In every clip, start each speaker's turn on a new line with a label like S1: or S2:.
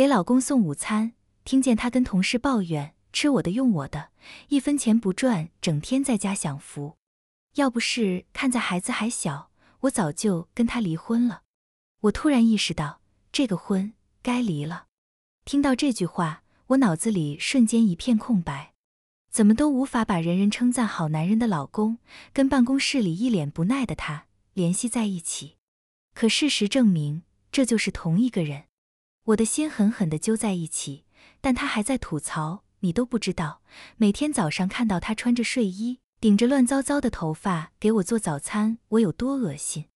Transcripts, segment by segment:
S1: 给老公送午餐，听见他跟同事抱怨：“吃我的用我的，一分钱不赚，整天在家享福。”要不是看在孩子还小，我早就跟他离婚了。我突然意识到，这个婚该离了。听到这句话，我脑子里瞬间一片空白，怎么都无法把人人称赞好男人的老公跟办公室里一脸不耐的他联系在一起。可事实证明，这就是同一个人。我的心狠狠地揪在一起，但他还在吐槽，你都不知道，每天早上看到他穿着睡衣，顶着乱糟糟的头发给我做早餐，我有多恶心。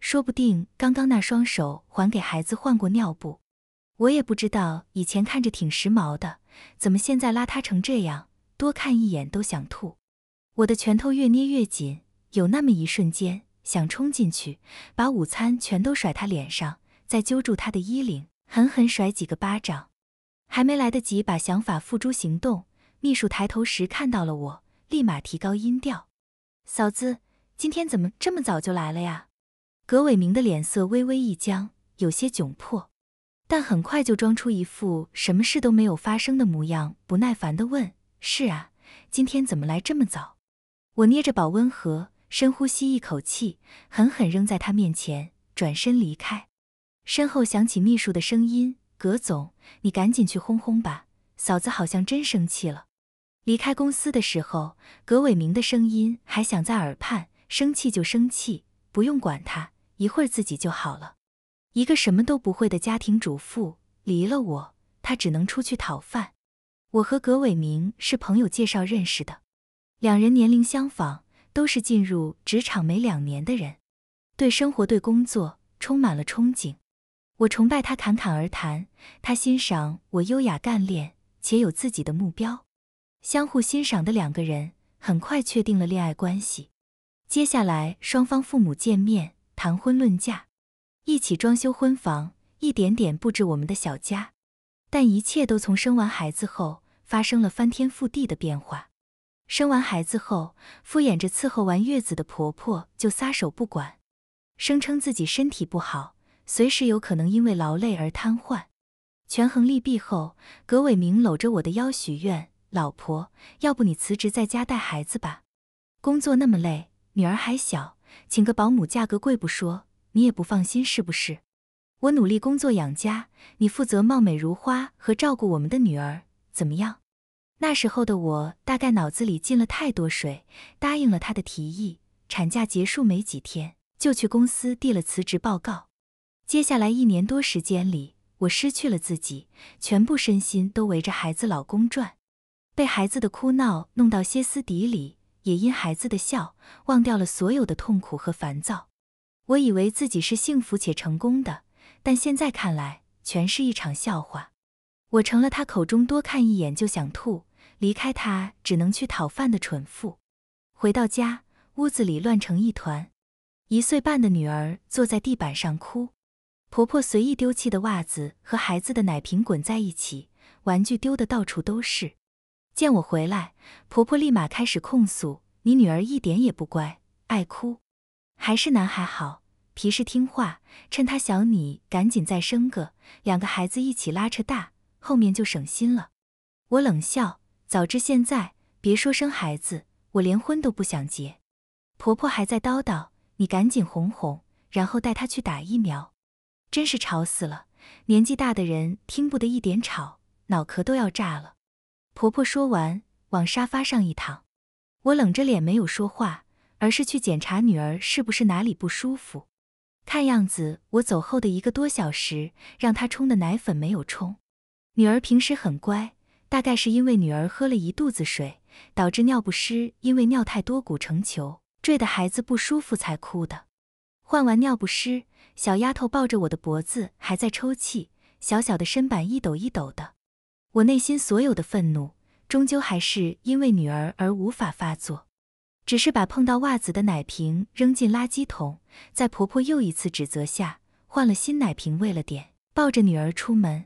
S1: 说不定刚刚那双手还给孩子换过尿布，我也不知道以前看着挺时髦的，怎么现在邋遢成这样，多看一眼都想吐。我的拳头越捏越紧，有那么一瞬间想冲进去，把午餐全都甩他脸上，再揪住他的衣领。狠狠甩几个巴掌，还没来得及把想法付诸行动，秘书抬头时看到了我，立马提高音调：“嫂子，今天怎么这么早就来了呀？”葛伟明的脸色微微一僵，有些窘迫，但很快就装出一副什么事都没有发生的模样，不耐烦的问：“是啊，今天怎么来这么早？”我捏着保温盒，深呼吸一口气，狠狠扔在他面前，转身离开。身后响起秘书的声音：“葛总，你赶紧去哄哄吧，嫂子好像真生气了。”离开公司的时候，葛伟明的声音还想在耳畔。生气就生气，不用管他，一会儿自己就好了。一个什么都不会的家庭主妇离了我，她只能出去讨饭。我和葛伟明是朋友介绍认识的，两人年龄相仿，都是进入职场没两年的人，对生活、对工作充满了憧憬。我崇拜他，侃侃而谈；他欣赏我，优雅干练且有自己的目标。相互欣赏的两个人很快确定了恋爱关系。接下来，双方父母见面谈婚论嫁，一起装修婚房，一点点布置我们的小家。但一切都从生完孩子后发生了翻天覆地的变化。生完孩子后，敷衍着伺候完月子的婆婆就撒手不管，声称自己身体不好。随时有可能因为劳累而瘫痪。权衡利弊后，葛伟明搂着我的腰许愿：“老婆，要不你辞职在家带孩子吧？工作那么累，女儿还小，请个保姆价格贵不说，你也不放心是不是？我努力工作养家，你负责貌美如花和照顾我们的女儿，怎么样？”那时候的我大概脑子里进了太多水，答应了他的提议。产假结束没几天，就去公司递了辞职报告。接下来一年多时间里，我失去了自己，全部身心都围着孩子、老公转，被孩子的哭闹弄到歇斯底里，也因孩子的笑忘掉了所有的痛苦和烦躁。我以为自己是幸福且成功的，但现在看来全是一场笑话。我成了他口中多看一眼就想吐、离开他只能去讨饭的蠢妇。回到家，屋子里乱成一团，一岁半的女儿坐在地板上哭。婆婆随意丢弃的袜子和孩子的奶瓶滚在一起，玩具丢的到处都是。见我回来，婆婆立马开始控诉：“你女儿一点也不乖，爱哭，还是男孩好，皮实听话。趁他小，你赶紧再生个，两个孩子一起拉扯大，后面就省心了。”我冷笑：“早知现在，别说生孩子，我连婚都不想结。”婆婆还在叨叨：“你赶紧哄哄，然后带她去打疫苗。”真是吵死了！年纪大的人听不得一点吵，脑壳都要炸了。婆婆说完，往沙发上一躺。我冷着脸没有说话，而是去检查女儿是不是哪里不舒服。看样子，我走后的一个多小时，让她冲的奶粉没有冲。女儿平时很乖，大概是因为女儿喝了一肚子水，导致尿不湿因为尿太多鼓成球，坠的孩子不舒服才哭的。换完尿不湿，小丫头抱着我的脖子，还在抽泣，小小的身板一抖一抖的。我内心所有的愤怒，终究还是因为女儿而无法发作，只是把碰到袜子的奶瓶扔进垃圾桶，在婆婆又一次指责下，换了新奶瓶喂了点，抱着女儿出门。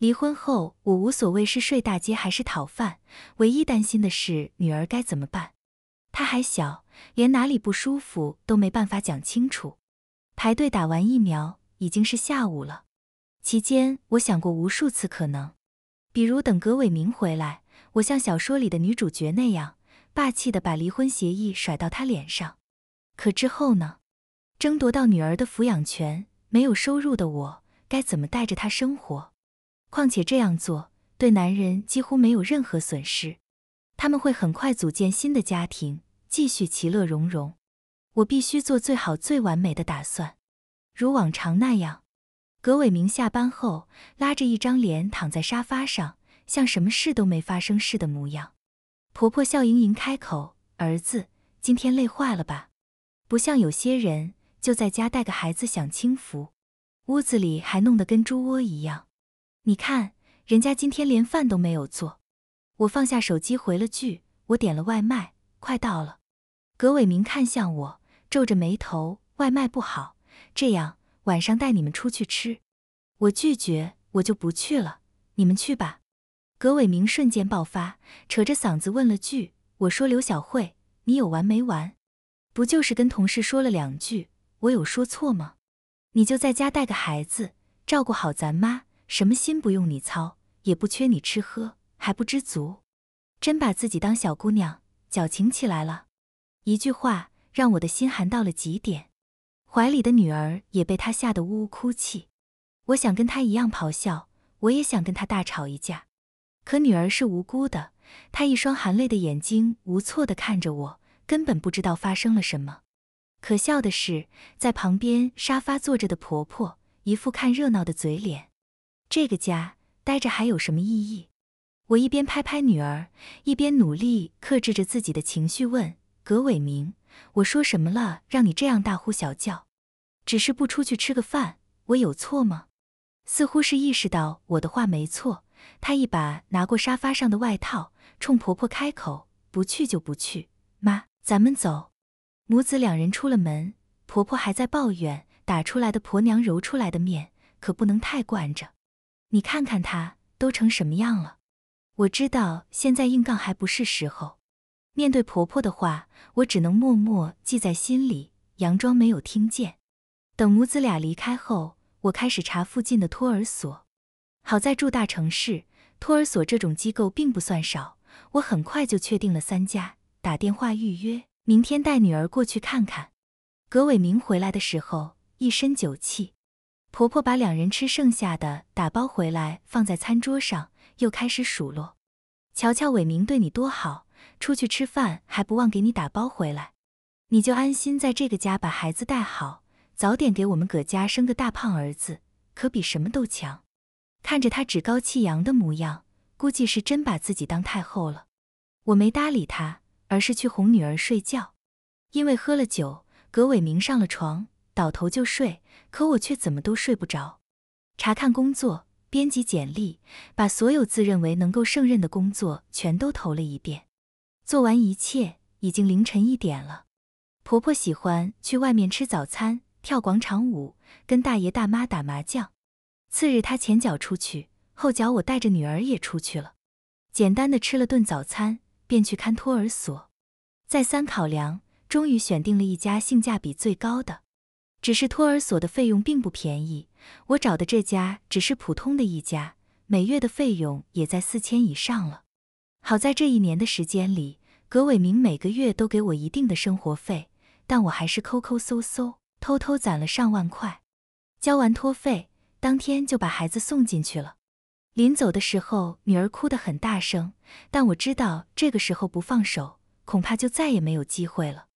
S1: 离婚后，我无所谓是睡大街还是讨饭，唯一担心的是女儿该怎么办。他还小，连哪里不舒服都没办法讲清楚。排队打完疫苗已经是下午了。期间，我想过无数次可能，比如等葛伟明回来，我像小说里的女主角那样霸气的把离婚协议甩到他脸上。可之后呢？争夺到女儿的抚养权，没有收入的我该怎么带着她生活？况且这样做对男人几乎没有任何损失。他们会很快组建新的家庭，继续其乐融融。我必须做最好、最完美的打算，如往常那样。葛伟明下班后拉着一张脸躺在沙发上，像什么事都没发生似的模样。婆婆笑盈盈开口：“儿子，今天累坏了吧？不像有些人就在家带个孩子享清福，屋子里还弄得跟猪窝一样。你看，人家今天连饭都没有做。”我放下手机回了句：“我点了外卖，快到了。”葛伟明看向我，皱着眉头：“外卖不好，这样晚上带你们出去吃。”我拒绝：“我就不去了，你们去吧。”葛伟明瞬间爆发，扯着嗓子问了句：“我说刘小慧，你有完没完？不就是跟同事说了两句，我有说错吗？你就在家带个孩子，照顾好咱妈，什么心不用你操，也不缺你吃喝。”还不知足，真把自己当小姑娘，矫情起来了。一句话让我的心寒到了极点，怀里的女儿也被他吓得呜呜哭泣。我想跟他一样咆哮，我也想跟他大吵一架，可女儿是无辜的。她一双含泪的眼睛，无措的看着我，根本不知道发生了什么。可笑的是，在旁边沙发坐着的婆婆，一副看热闹的嘴脸。这个家待着还有什么意义？我一边拍拍女儿，一边努力克制着自己的情绪，问葛伟明：“我说什么了，让你这样大呼小叫？只是不出去吃个饭，我有错吗？”似乎是意识到我的话没错，他一把拿过沙发上的外套，冲婆婆开口：“不去就不去，妈，咱们走。”母子两人出了门，婆婆还在抱怨：“打出来的婆娘揉出来的面，可不能太惯着。你看看她都成什么样了。”我知道现在硬杠还不是时候，面对婆婆的话，我只能默默记在心里，佯装没有听见。等母子俩离开后，我开始查附近的托儿所。好在住大城市，托儿所这种机构并不算少，我很快就确定了三家，打电话预约，明天带女儿过去看看。葛伟明回来的时候一身酒气，婆婆把两人吃剩下的打包回来，放在餐桌上。又开始数落，瞧瞧伟明对你多好，出去吃饭还不忘给你打包回来，你就安心在这个家把孩子带好，早点给我们葛家生个大胖儿子，可比什么都强。看着他趾高气扬的模样，估计是真把自己当太后了。我没搭理他，而是去哄女儿睡觉。因为喝了酒，葛伟明上了床，倒头就睡，可我却怎么都睡不着。查看工作。编辑简历，把所有自认为能够胜任的工作全都投了一遍。做完一切，已经凌晨一点了。婆婆喜欢去外面吃早餐、跳广场舞、跟大爷大妈打麻将。次日，她前脚出去，后脚我带着女儿也出去了。简单的吃了顿早餐，便去看托儿所。再三考量，终于选定了一家性价比最高的。只是托儿所的费用并不便宜。我找的这家只是普通的一家，每月的费用也在四千以上了。好在这一年的时间里，葛伟明每个月都给我一定的生活费，但我还是抠抠搜搜，偷偷攒了上万块。交完托费，当天就把孩子送进去了。临走的时候，女儿哭得很大声，但我知道这个时候不放手，恐怕就再也没有机会了。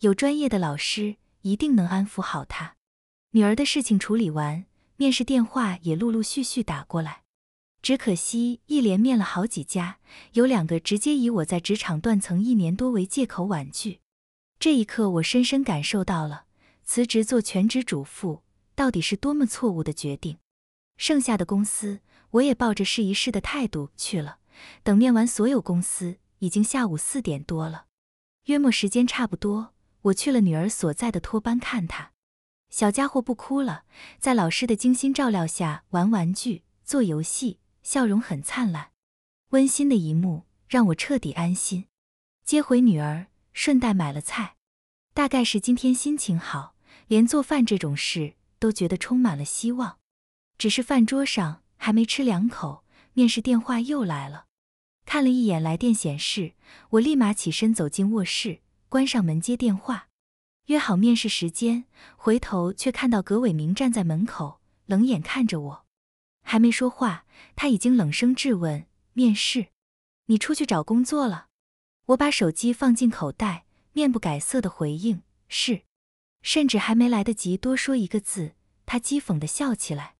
S1: 有专业的老师，一定能安抚好她。女儿的事情处理完，面试电话也陆陆续续打过来。只可惜一连面了好几家，有两个直接以我在职场断层一年多为借口婉拒。这一刻，我深深感受到了辞职做全职主妇到底是多么错误的决定。剩下的公司我也抱着试一试的态度去了。等面完所有公司，已经下午四点多了。约莫时间差不多，我去了女儿所在的托班看她。小家伙不哭了，在老师的精心照料下玩玩具、做游戏，笑容很灿烂。温馨的一幕让我彻底安心。接回女儿，顺带买了菜。大概是今天心情好，连做饭这种事都觉得充满了希望。只是饭桌上还没吃两口，面试电话又来了。看了一眼来电显示，我立马起身走进卧室，关上门接电话。约好面试时间，回头却看到葛伟明站在门口，冷眼看着我。还没说话，他已经冷声质问：“面试？你出去找工作了？”我把手机放进口袋，面不改色的回应：“是。”甚至还没来得及多说一个字，他讥讽的笑起来：“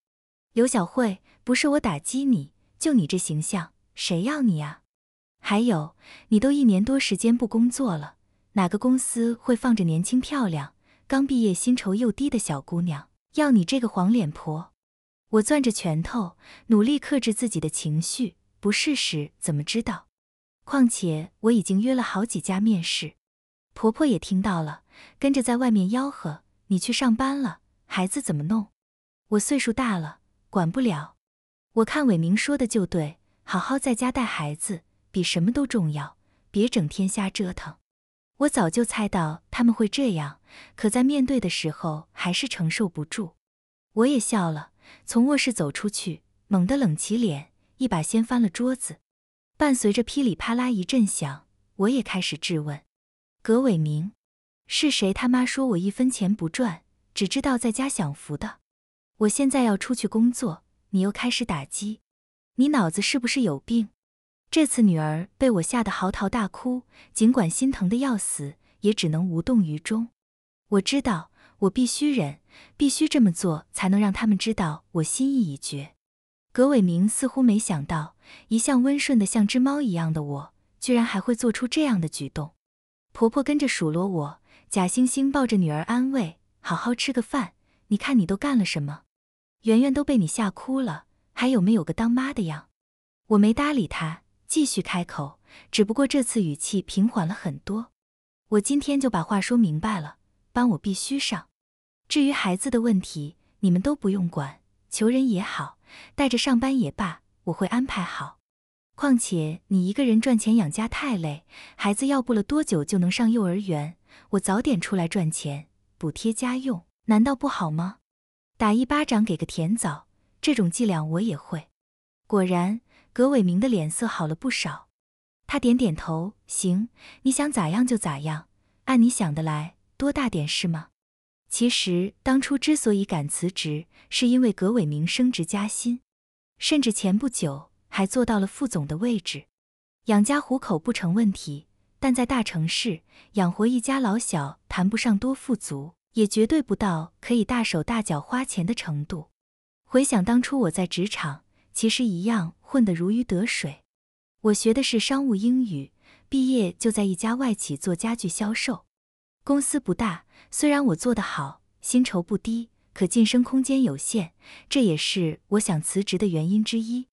S1: 刘小慧，不是我打击你，就你这形象，谁要你啊？还有，你都一年多时间不工作了。”哪个公司会放着年轻漂亮、刚毕业、薪酬又低的小姑娘，要你这个黄脸婆？我攥着拳头，努力克制自己的情绪。不试试怎么知道？况且我已经约了好几家面试。婆婆也听到了，跟着在外面吆喝：“你去上班了，孩子怎么弄？”我岁数大了，管不了。我看伟明说的就对，好好在家带孩子，比什么都重要。别整天瞎折腾。我早就猜到他们会这样，可在面对的时候还是承受不住。我也笑了，从卧室走出去，猛地冷起脸，一把掀翻了桌子，伴随着噼里啪啦一阵响，我也开始质问：葛伟明，是谁他妈说我一分钱不赚，只知道在家享福的？我现在要出去工作，你又开始打击，你脑子是不是有病？这次女儿被我吓得嚎啕大哭，尽管心疼的要死，也只能无动于衷。我知道，我必须忍，必须这么做，才能让他们知道我心意已决。葛伟明似乎没想到，一向温顺的像只猫一样的我，居然还会做出这样的举动。婆婆跟着数落我，假惺惺抱着女儿安慰：“好好吃个饭，你看你都干了什么？圆圆都被你吓哭了，还有没有个当妈的样？”我没搭理她。继续开口，只不过这次语气平缓了很多。我今天就把话说明白了，班我必须上。至于孩子的问题，你们都不用管。求人也好，带着上班也罢，我会安排好。况且你一个人赚钱养家太累，孩子要不了多久就能上幼儿园，我早点出来赚钱补贴家用，难道不好吗？打一巴掌给个甜枣，这种伎俩我也会。果然。葛伟明的脸色好了不少，他点点头，行，你想咋样就咋样，按你想的来，多大点事吗？其实当初之所以敢辞职，是因为葛伟明升职加薪，甚至前不久还做到了副总的位置，养家糊口不成问题。但在大城市，养活一家老小谈不上多富足，也绝对不到可以大手大脚花钱的程度。回想当初我在职场。其实一样混得如鱼得水。我学的是商务英语，毕业就在一家外企做家具销售。公司不大，虽然我做得好，薪酬不低，可晋升空间有限。这也是我想辞职的原因之一。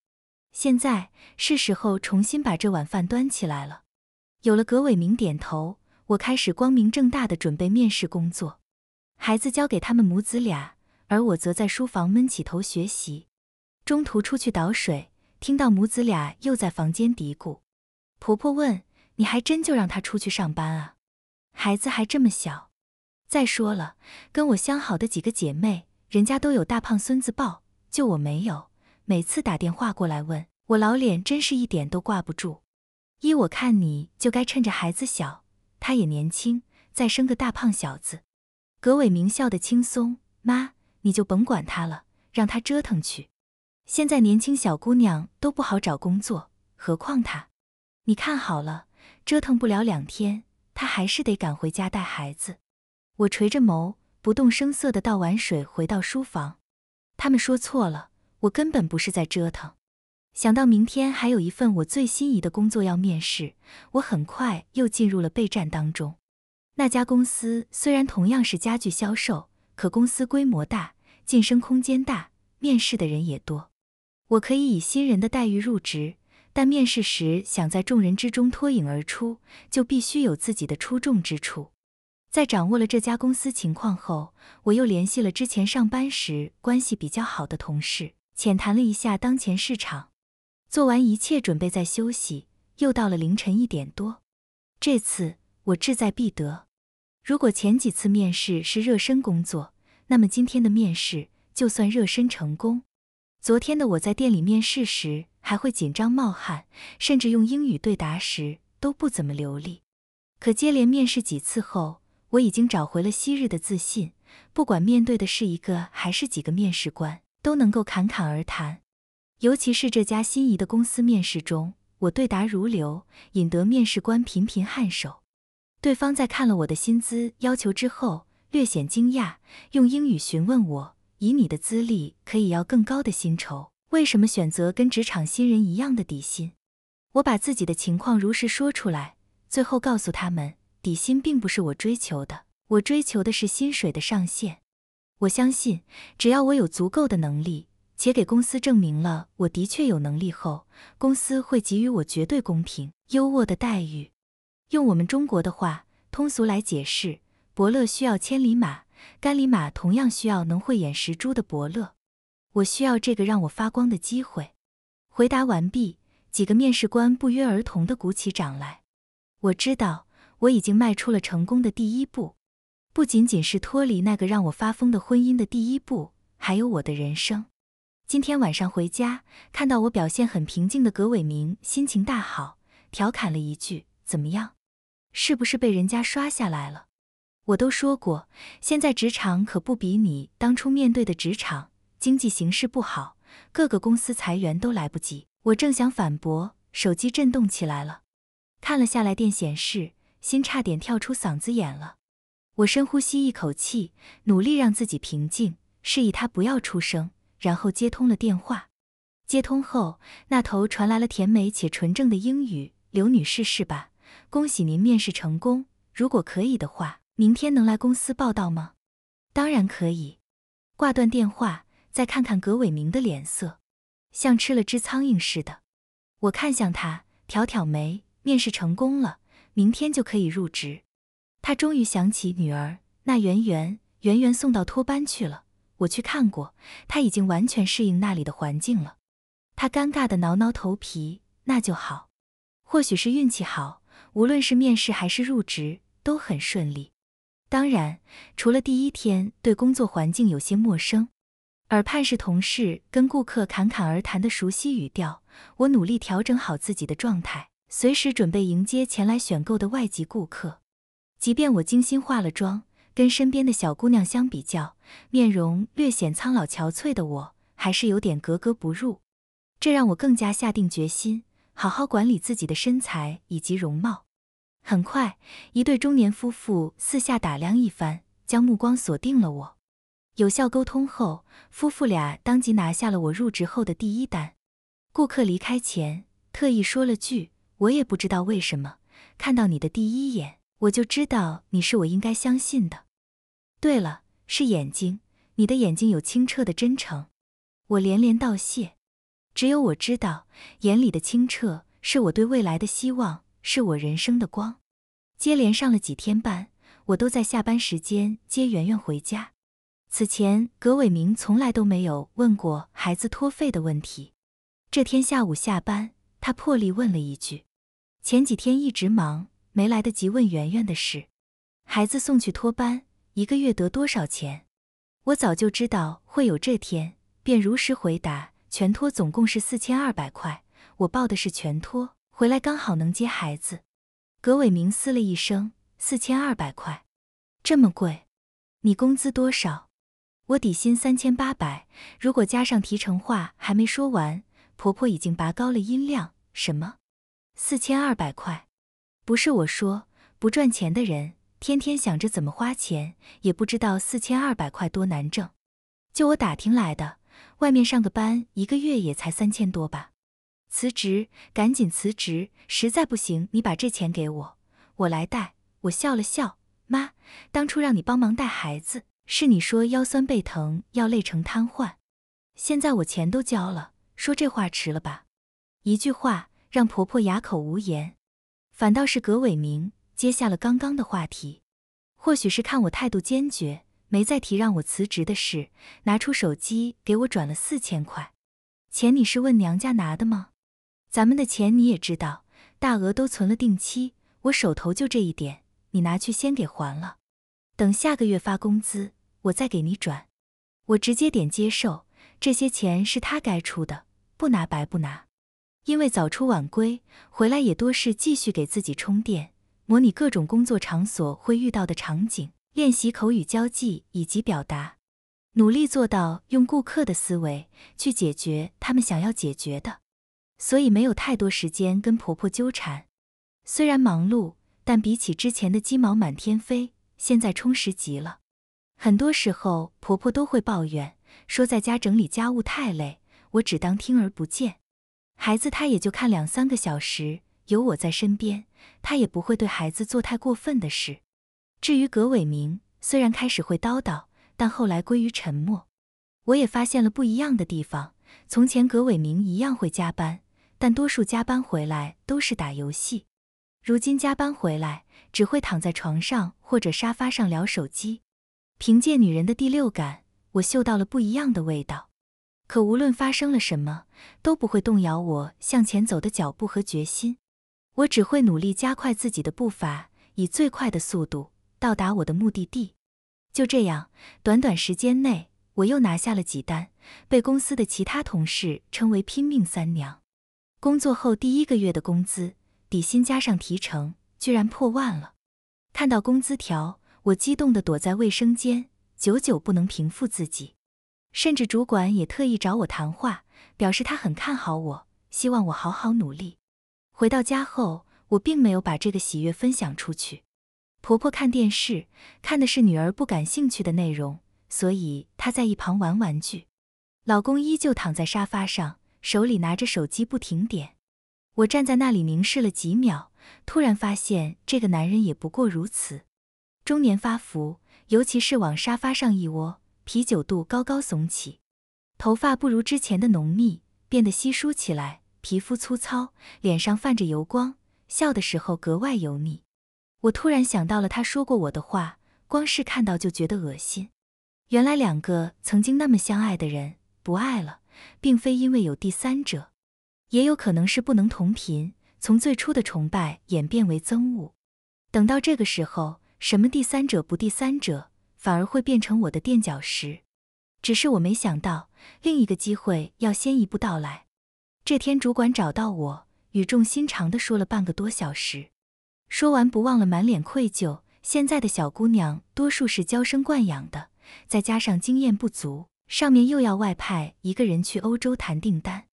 S1: 现在是时候重新把这碗饭端起来了。有了葛伟明点头，我开始光明正大的准备面试工作。孩子交给他们母子俩，而我则在书房闷起头学习。中途出去倒水，听到母子俩又在房间嘀咕。婆婆问：“你还真就让她出去上班啊？孩子还这么小。再说了，跟我相好的几个姐妹，人家都有大胖孙子抱，就我没有。每次打电话过来问我，老脸真是一点都挂不住。依我看，你就该趁着孩子小，他也年轻，再生个大胖小子。”葛伟明笑得轻松：“妈，你就甭管他了，让他折腾去。”现在年轻小姑娘都不好找工作，何况她？你看好了，折腾不了两天，她还是得赶回家带孩子。我垂着眸，不动声色地倒完水，回到书房。他们说错了，我根本不是在折腾。想到明天还有一份我最心仪的工作要面试，我很快又进入了备战当中。那家公司虽然同样是家具销售，可公司规模大，晋升空间大，面试的人也多。我可以以新人的待遇入职，但面试时想在众人之中脱颖而出，就必须有自己的出众之处。在掌握了这家公司情况后，我又联系了之前上班时关系比较好的同事，浅谈了一下当前市场。做完一切准备，再休息，又到了凌晨一点多。这次我志在必得。如果前几次面试是热身工作，那么今天的面试就算热身成功。昨天的我在店里面试时，还会紧张冒汗，甚至用英语对答时都不怎么流利。可接连面试几次后，我已经找回了昔日的自信，不管面对的是一个还是几个面试官，都能够侃侃而谈。尤其是这家心仪的公司面试中，我对答如流，引得面试官频频颔首。对方在看了我的薪资要求之后，略显惊讶，用英语询问我。以你的资历，可以要更高的薪酬，为什么选择跟职场新人一样的底薪？我把自己的情况如实说出来，最后告诉他们，底薪并不是我追求的，我追求的是薪水的上限。我相信，只要我有足够的能力，且给公司证明了我的确有能力后，公司会给予我绝对公平、优渥的待遇。用我们中国的话，通俗来解释，伯乐需要千里马。甘李玛同样需要能慧眼识珠的伯乐，我需要这个让我发光的机会。回答完毕，几个面试官不约而同的鼓起掌来。我知道我已经迈出了成功的第一步，不仅仅是脱离那个让我发疯的婚姻的第一步，还有我的人生。今天晚上回家，看到我表现很平静的葛伟明，心情大好，调侃了一句：“怎么样，是不是被人家刷下来了？”我都说过，现在职场可不比你当初面对的职场，经济形势不好，各个公司裁员都来不及。我正想反驳，手机震动起来了，看了下来电显示，心差点跳出嗓子眼了。我深呼吸一口气，努力让自己平静，示意他不要出声，然后接通了电话。接通后，那头传来了甜美且纯正的英语：“刘女士是吧？恭喜您面试成功，如果可以的话。”明天能来公司报道吗？当然可以。挂断电话，再看看葛伟明的脸色，像吃了只苍蝇似的。我看向他，挑挑眉。面试成功了，明天就可以入职。他终于想起女儿，那圆圆圆圆送到托班去了。我去看过，他已经完全适应那里的环境了。他尴尬的挠挠头皮，那就好。或许是运气好，无论是面试还是入职都很顺利。当然，除了第一天对工作环境有些陌生，耳畔是同事跟顾客侃侃而谈的熟悉语调，我努力调整好自己的状态，随时准备迎接前来选购的外籍顾客。即便我精心化了妆，跟身边的小姑娘相比较，面容略显苍老憔悴的我，还是有点格格不入。这让我更加下定决心，好好管理自己的身材以及容貌。很快，一对中年夫妇四下打量一番，将目光锁定了我。有效沟通后，夫妇俩当即拿下了我入职后的第一单。顾客离开前特意说了句：“我也不知道为什么，看到你的第一眼，我就知道你是我应该相信的。对了，是眼睛，你的眼睛有清澈的真诚。”我连连道谢。只有我知道，眼里的清澈是我对未来的希望。是我人生的光。接连上了几天班，我都在下班时间接圆圆回家。此前，葛伟明从来都没有问过孩子托费的问题。这天下午下班，他破例问了一句：“前几天一直忙，没来得及问圆圆的事。孩子送去托班，一个月得多少钱？”我早就知道会有这天，便如实回答：“全托总共是四千二百块，我报的是全托。”回来刚好能接孩子，葛伟明嘶了一声：“四千二百块，这么贵？你工资多少？我底薪三千八百，如果加上提成话……”还没说完，婆婆已经拔高了音量：“什么？四千二百块？不是我说，不赚钱的人天天想着怎么花钱，也不知道四千二百块多难挣。就我打听来的，外面上个班一个月也才三千多吧。”辞职，赶紧辞职！实在不行，你把这钱给我，我来带。我笑了笑，妈，当初让你帮忙带孩子，是你说腰酸背疼要累成瘫痪，现在我钱都交了，说这话迟了吧？一句话让婆婆哑口无言，反倒是葛伟明接下了刚刚的话题，或许是看我态度坚决，没再提让我辞职的事，拿出手机给我转了四千块钱，你是问娘家拿的吗？咱们的钱你也知道，大额都存了定期，我手头就这一点，你拿去先给还了，等下个月发工资我再给你转。我直接点接受，这些钱是他该出的，不拿白不拿。因为早出晚归，回来也多是继续给自己充电，模拟各种工作场所会遇到的场景，练习口语交际以及表达，努力做到用顾客的思维去解决他们想要解决的。所以没有太多时间跟婆婆纠缠，虽然忙碌，但比起之前的鸡毛满天飞，现在充实极了。很多时候婆婆都会抱怨，说在家整理家务太累，我只当听而不见。孩子他也就看两三个小时，有我在身边，他也不会对孩子做太过分的事。至于葛伟明，虽然开始会叨叨，但后来归于沉默。我也发现了不一样的地方，从前葛伟明一样会加班。但多数加班回来都是打游戏，如今加班回来只会躺在床上或者沙发上聊手机。凭借女人的第六感，我嗅到了不一样的味道。可无论发生了什么，都不会动摇我向前走的脚步和决心。我只会努力加快自己的步伐，以最快的速度到达我的目的地。就这样，短短时间内，我又拿下了几单，被公司的其他同事称为“拼命三娘”。工作后第一个月的工资，底薪加上提成，居然破万了。看到工资条，我激动地躲在卫生间，久久不能平复自己。甚至主管也特意找我谈话，表示他很看好我，希望我好好努力。回到家后，我并没有把这个喜悦分享出去。婆婆看电视，看的是女儿不感兴趣的内容，所以她在一旁玩玩具。老公依旧躺在沙发上。手里拿着手机不停点，我站在那里凝视了几秒，突然发现这个男人也不过如此，中年发福，尤其是往沙发上一窝，啤酒肚高高耸起，头发不如之前的浓密，变得稀疏起来，皮肤粗糙，脸上泛着油光，笑的时候格外油腻。我突然想到了他说过我的话，光是看到就觉得恶心。原来两个曾经那么相爱的人不爱了。并非因为有第三者，也有可能是不能同频，从最初的崇拜演变为憎恶。等到这个时候，什么第三者不第三者，反而会变成我的垫脚石。只是我没想到，另一个机会要先一步到来。这天，主管找到我，语重心长的说了半个多小时。说完，不忘了满脸愧疚。现在的小姑娘多数是娇生惯养的，再加上经验不足。上面又要外派一个人去欧洲谈订单，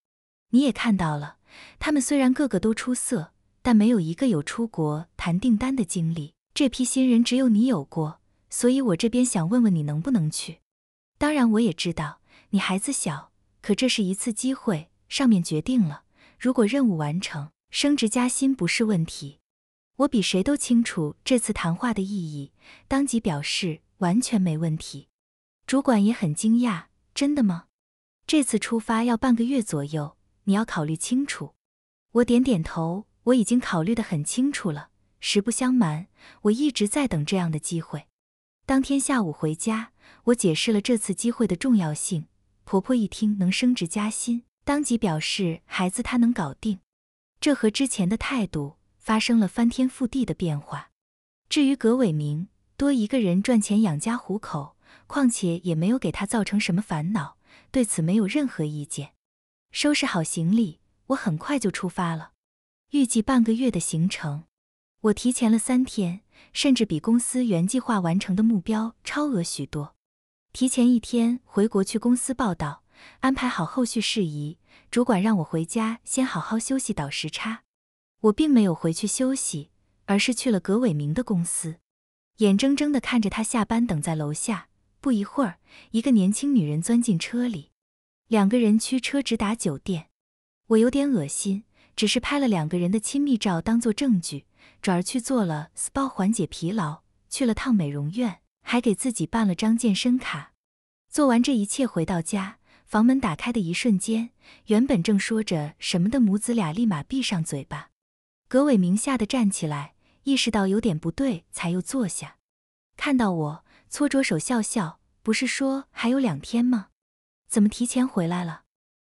S1: 你也看到了，他们虽然个个都出色，但没有一个有出国谈订单的经历。这批新人只有你有过，所以我这边想问问你能不能去。当然，我也知道你孩子小，可这是一次机会，上面决定了，如果任务完成，升职加薪不是问题。我比谁都清楚这次谈话的意义，当即表示完全没问题。主管也很惊讶，真的吗？这次出发要半个月左右，你要考虑清楚。我点点头，我已经考虑的很清楚了。实不相瞒，我一直在等这样的机会。当天下午回家，我解释了这次机会的重要性。婆婆一听能升职加薪，当即表示孩子她能搞定。这和之前的态度发生了翻天覆地的变化。至于葛伟明，多一个人赚钱养家糊口。况且也没有给他造成什么烦恼，对此没有任何意见。收拾好行李，我很快就出发了。预计半个月的行程，我提前了三天，甚至比公司原计划完成的目标超额许多。提前一天回国去公司报道，安排好后续事宜。主管让我回家先好好休息，倒时差。我并没有回去休息，而是去了葛伟明的公司，眼睁睁的看着他下班等在楼下。不一会儿，一个年轻女人钻进车里，两个人驱车直达酒店。我有点恶心，只是拍了两个人的亲密照当做证据，转而去做了 spa 缓解疲劳，去了趟美容院，还给自己办了张健身卡。做完这一切回到家，房门打开的一瞬间，原本正说着什么的母子俩立马闭上嘴巴。葛伟明吓得站起来，意识到有点不对，才又坐下。看到我。搓着手笑笑，不是说还有两天吗？怎么提前回来了？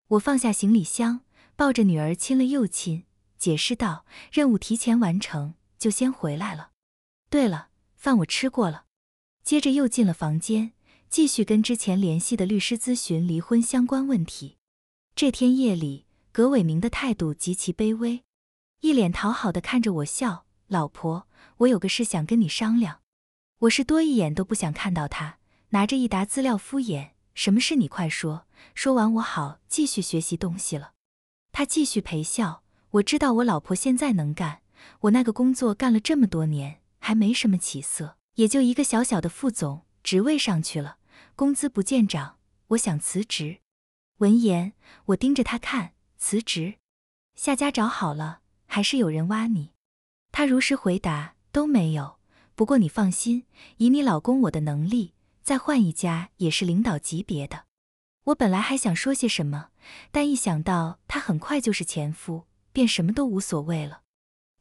S1: 我放下行李箱，抱着女儿亲了又亲，解释道：“任务提前完成，就先回来了。”对了，饭我吃过了。接着又进了房间，继续跟之前联系的律师咨询离婚相关问题。这天夜里，葛伟明的态度极其卑微，一脸讨好的看着我笑：“老婆，我有个事想跟你商量。”我是多一眼都不想看到他拿着一沓资料敷衍。什么事？你快说。说完我好继续学习东西了。他继续陪笑。我知道我老婆现在能干，我那个工作干了这么多年还没什么起色，也就一个小小的副总职位上去了，工资不见涨。我想辞职。闻言，我盯着他看。辞职？下家找好了？还是有人挖你？他如实回答：都没有。不过你放心，以你老公我的能力，再换一家也是领导级别的。我本来还想说些什么，但一想到他很快就是前夫，便什么都无所谓了。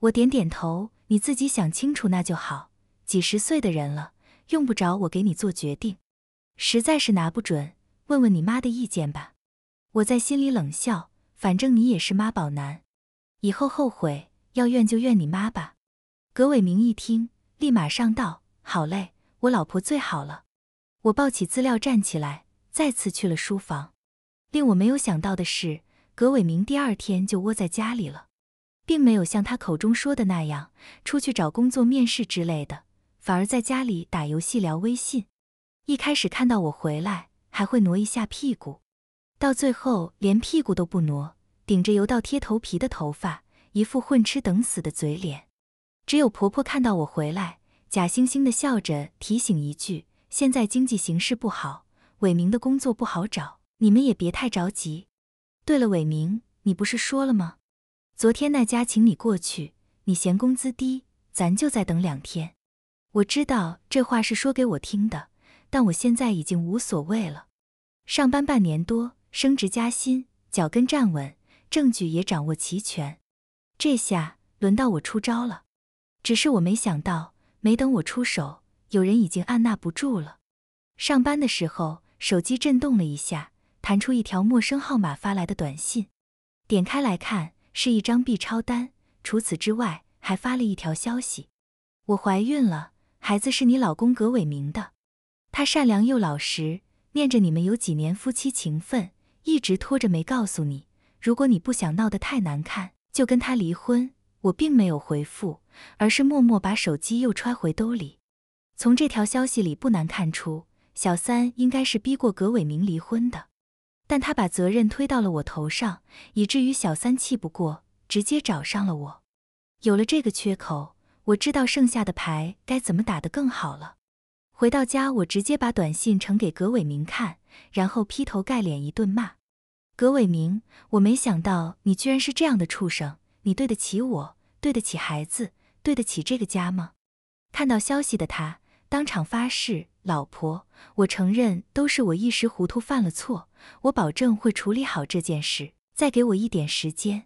S1: 我点点头，你自己想清楚那就好。几十岁的人了，用不着我给你做决定。实在是拿不准，问问你妈的意见吧。我在心里冷笑，反正你也是妈宝男，以后后悔要怨就怨你妈吧。葛伟明一听。立马上道，好嘞，我老婆最好了。我抱起资料站起来，再次去了书房。令我没有想到的是，葛伟明第二天就窝在家里了，并没有像他口中说的那样出去找工作、面试之类的，反而在家里打游戏、聊微信。一开始看到我回来，还会挪一下屁股，到最后连屁股都不挪，顶着油到贴头皮的头发，一副混吃等死的嘴脸。只有婆婆看到我回来，假惺惺的笑着提醒一句：“现在经济形势不好，伟明的工作不好找，你们也别太着急。”对了，伟明，你不是说了吗？昨天那家请你过去，你嫌工资低，咱就再等两天。我知道这话是说给我听的，但我现在已经无所谓了。上班半年多，升职加薪，脚跟站稳，证据也掌握齐全，这下轮到我出招了。只是我没想到，没等我出手，有人已经按捺不住了。上班的时候，手机震动了一下，弹出一条陌生号码发来的短信。点开来看，是一张 B 超单。除此之外，还发了一条消息：“我怀孕了，孩子是你老公葛伟明的。他善良又老实，念着你们有几年夫妻情分，一直拖着没告诉你。如果你不想闹得太难看，就跟他离婚。”我并没有回复，而是默默把手机又揣回兜里。从这条消息里不难看出，小三应该是逼过葛伟明离婚的，但他把责任推到了我头上，以至于小三气不过，直接找上了我。有了这个缺口，我知道剩下的牌该怎么打得更好了。回到家，我直接把短信呈给葛伟明看，然后劈头盖脸一顿骂：“葛伟明，我没想到你居然是这样的畜生！”你对得起我，对得起孩子，对得起这个家吗？看到消息的他当场发誓：“老婆，我承认都是我一时糊涂犯了错，我保证会处理好这件事，再给我一点时间。”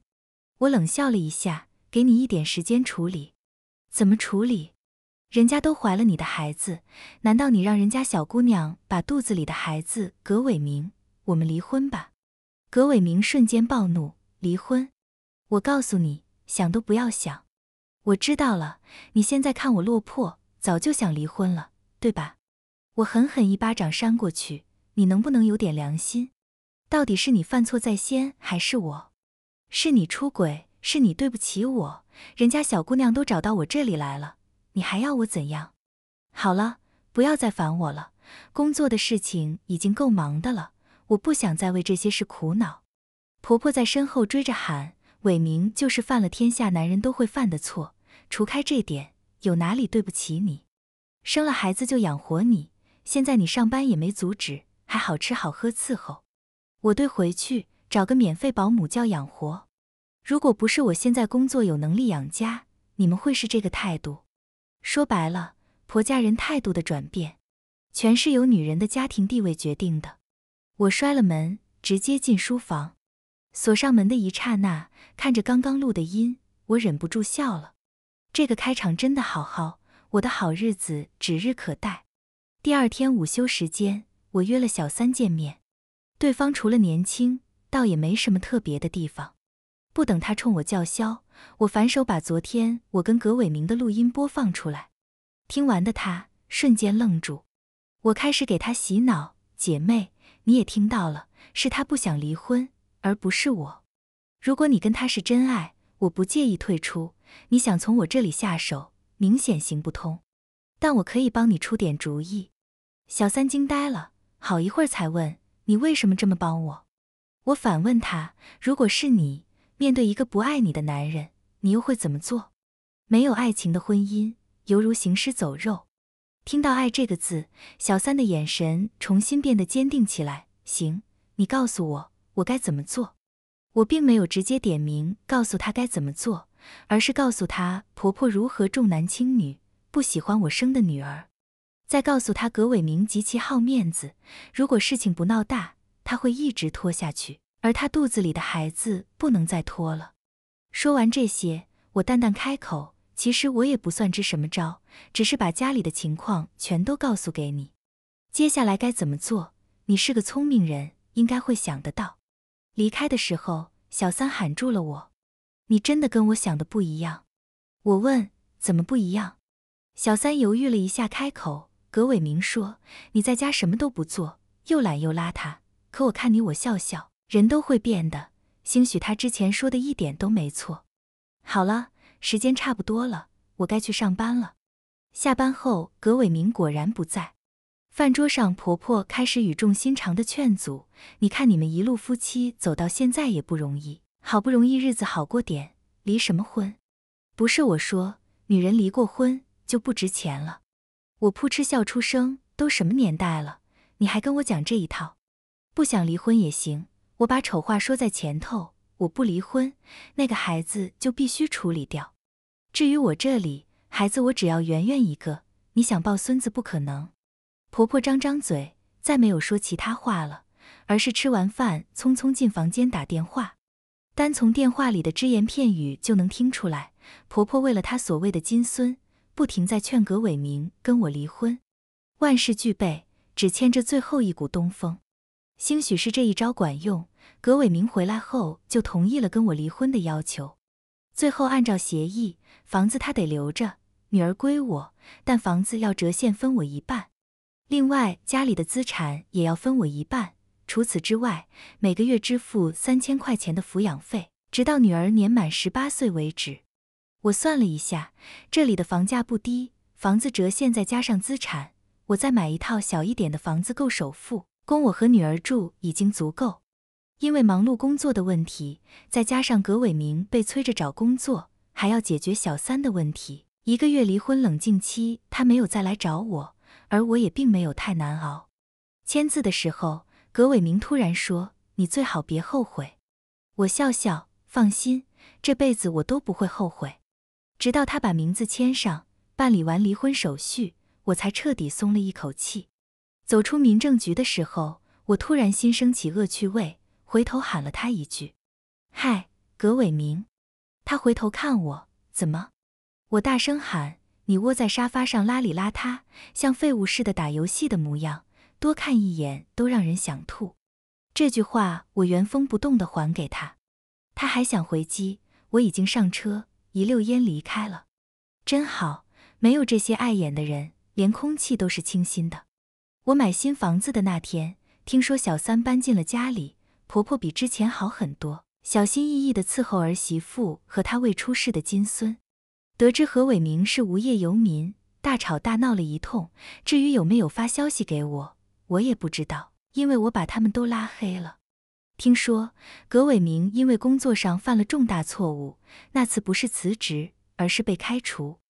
S1: 我冷笑了一下：“给你一点时间处理，怎么处理？人家都怀了你的孩子，难道你让人家小姑娘把肚子里的孩子？”葛伟明，我们离婚吧。葛伟明瞬间暴怒：“离婚！”我告诉你，想都不要想。我知道了，你现在看我落魄，早就想离婚了，对吧？我狠狠一巴掌扇过去，你能不能有点良心？到底是你犯错在先，还是我？是你出轨，是你对不起我。人家小姑娘都找到我这里来了，你还要我怎样？好了，不要再烦我了。工作的事情已经够忙的了，我不想再为这些事苦恼。婆婆在身后追着喊。伟明就是犯了天下男人都会犯的错，除开这点，有哪里对不起你？生了孩子就养活你，现在你上班也没阻止，还好吃好喝伺候。我对回去找个免费保姆叫养活。如果不是我现在工作有能力养家，你们会是这个态度。说白了，婆家人态度的转变，全是由女人的家庭地位决定的。我摔了门，直接进书房。锁上门的一刹那，看着刚刚录的音，我忍不住笑了。这个开场真的好好，我的好日子指日可待。第二天午休时间，我约了小三见面。对方除了年轻，倒也没什么特别的地方。不等他冲我叫嚣，我反手把昨天我跟葛伟明的录音播放出来。听完的他瞬间愣住。我开始给他洗脑：“姐妹，你也听到了，是他不想离婚。”而不是我。如果你跟他是真爱，我不介意退出。你想从我这里下手，明显行不通。但我可以帮你出点主意。小三惊呆了，好一会儿才问：“你为什么这么帮我？”我反问他：“如果是你面对一个不爱你的男人，你又会怎么做？”没有爱情的婚姻犹如行尸走肉。听到“爱”这个字，小三的眼神重新变得坚定起来。行，你告诉我。我该怎么做？我并没有直接点名告诉她该怎么做，而是告诉她婆婆如何重男轻女，不喜欢我生的女儿，再告诉她葛伟明极其好面子，如果事情不闹大，他会一直拖下去，而她肚子里的孩子不能再拖了。说完这些，我淡淡开口：“其实我也不算知什么招，只是把家里的情况全都告诉给你。接下来该怎么做？你是个聪明人，应该会想得到。”离开的时候，小三喊住了我：“你真的跟我想的不一样。”我问：“怎么不一样？”小三犹豫了一下，开口：“葛伟明说，你在家什么都不做，又懒又邋遢。可我看你，我笑笑，人都会变的。兴许他之前说的一点都没错。”好了，时间差不多了，我该去上班了。下班后，葛伟明果然不在。饭桌上，婆婆开始语重心长的劝阻：“你看，你们一路夫妻走到现在也不容易，好不容易日子好过点，离什么婚？不是我说，女人离过婚就不值钱了。”我扑哧笑出声：“都什么年代了，你还跟我讲这一套？不想离婚也行，我把丑话说在前头，我不离婚，那个孩子就必须处理掉。至于我这里，孩子我只要圆圆一个，你想抱孙子不可能。”婆婆张张嘴，再没有说其他话了，而是吃完饭匆匆进房间打电话。单从电话里的只言片语就能听出来，婆婆为了她所谓的“金孙”，不停在劝葛伟明跟我离婚。万事俱备，只欠这最后一股东风。兴许是这一招管用，葛伟明回来后就同意了跟我离婚的要求。最后按照协议，房子他得留着，女儿归我，但房子要折现分我一半。另外，家里的资产也要分我一半。除此之外，每个月支付三千块钱的抚养费，直到女儿年满十八岁为止。我算了一下，这里的房价不低，房子折现再加上资产，我再买一套小一点的房子，够首付，供我和女儿住已经足够。因为忙碌工作的问题，再加上葛伟明被催着找工作，还要解决小三的问题，一个月离婚冷静期，他没有再来找我。而我也并没有太难熬。签字的时候，葛伟明突然说：“你最好别后悔。”我笑笑，放心，这辈子我都不会后悔。直到他把名字签上，办理完离婚手续，我才彻底松了一口气。走出民政局的时候，我突然心生起恶趣味，回头喊了他一句：“嗨，葛伟明！”他回头看我，怎么？我大声喊。你窝在沙发上邋里邋遢，像废物似的打游戏的模样，多看一眼都让人想吐。这句话我原封不动的还给他，他还想回击，我已经上车，一溜烟离开了。真好，没有这些碍眼的人，连空气都是清新的。我买新房子的那天，听说小三搬进了家里，婆婆比之前好很多，小心翼翼的伺候儿媳妇和她未出世的金孙。得知何伟明是无业游民，大吵大闹了一通。至于有没有发消息给我，我也不知道，因为我把他们都拉黑了。听说葛伟明因为工作上犯了重大错误，那次不是辞职，而是被开除，